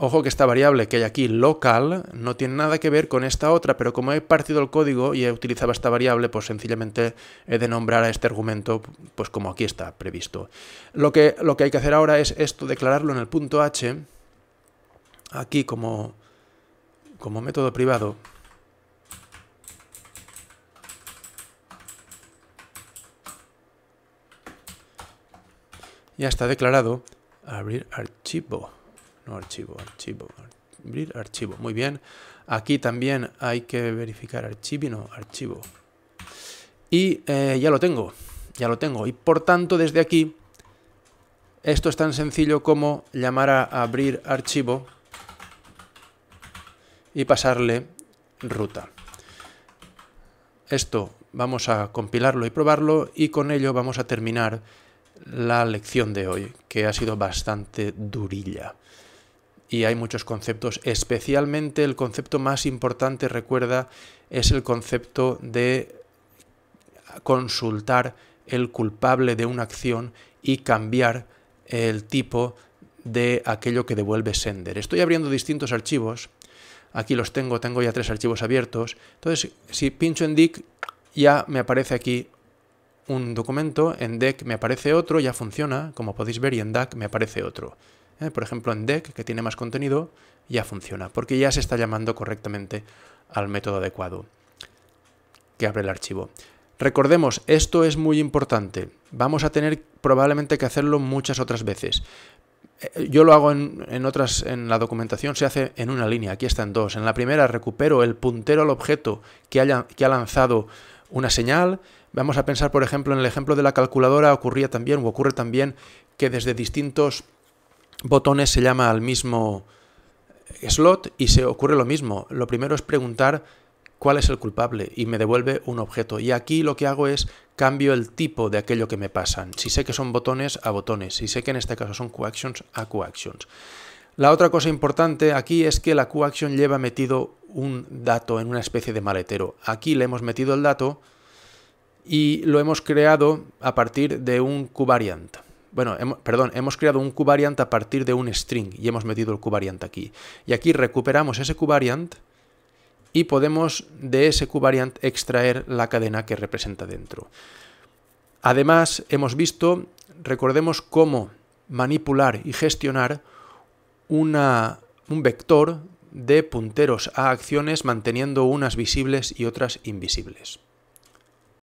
A: Ojo que esta variable que hay aquí, local, no tiene nada que ver con esta otra, pero como he partido el código y he utilizado esta variable, pues sencillamente he de nombrar a este argumento pues como aquí está previsto. Lo que, lo que hay que hacer ahora es esto, declararlo en el punto h, aquí como, como método privado, ya está declarado abrir archivo archivo, archivo, abrir archivo. Muy bien. Aquí también hay que verificar archivo, no, archivo. Y eh, ya lo tengo, ya lo tengo. Y por tanto, desde aquí, esto es tan sencillo como llamar a abrir archivo y pasarle ruta. Esto vamos a compilarlo y probarlo y con ello vamos a terminar la lección de hoy, que ha sido bastante durilla y hay muchos conceptos. Especialmente el concepto más importante, recuerda, es el concepto de consultar el culpable de una acción y cambiar el tipo de aquello que devuelve Sender. Estoy abriendo distintos archivos. Aquí los tengo, tengo ya tres archivos abiertos. Entonces, si pincho en DIC, ya me aparece aquí un documento, en DEC me aparece otro, ya funciona, como podéis ver, y en DAC me aparece otro. ¿eh? por ejemplo en deck, que tiene más contenido, ya funciona, porque ya se está llamando correctamente al método adecuado que abre el archivo. Recordemos, esto es muy importante. Vamos a tener probablemente que hacerlo muchas otras veces. Eh, yo lo hago en, otras, en la documentación se hace en una línea, aquí están dos. En la primera recupero el puntero al objeto que, haya, que ha lanzado una señal. Vamos a pensar, por ejemplo, en el ejemplo de la calculadora ocurría también o ocurre también que desde distintos botones se llama al mismo slot y se ocurre lo mismo. Lo primero es preguntar cuál es el culpable y me devuelve un objeto. Y aquí lo que hago es cambio el tipo de aquello que me pasan. Si sé que son botones a botones, si sé que en este caso son actions a coactions. La otra cosa importante aquí es que la coaction lleva metido un dato en una especie de maletero. Aquí le hemos metido el dato y lo hemos creado a partir de un covariant bueno, perdón, hemos creado un QVariant a partir de un string y hemos metido el QVariant aquí. Y aquí recuperamos ese QVariant y podemos de ese QVariant extraer la cadena que representa dentro. Además, hemos visto, recordemos cómo manipular y gestionar un vector de punteros a acciones manteniendo unas visibles y otras invisibles.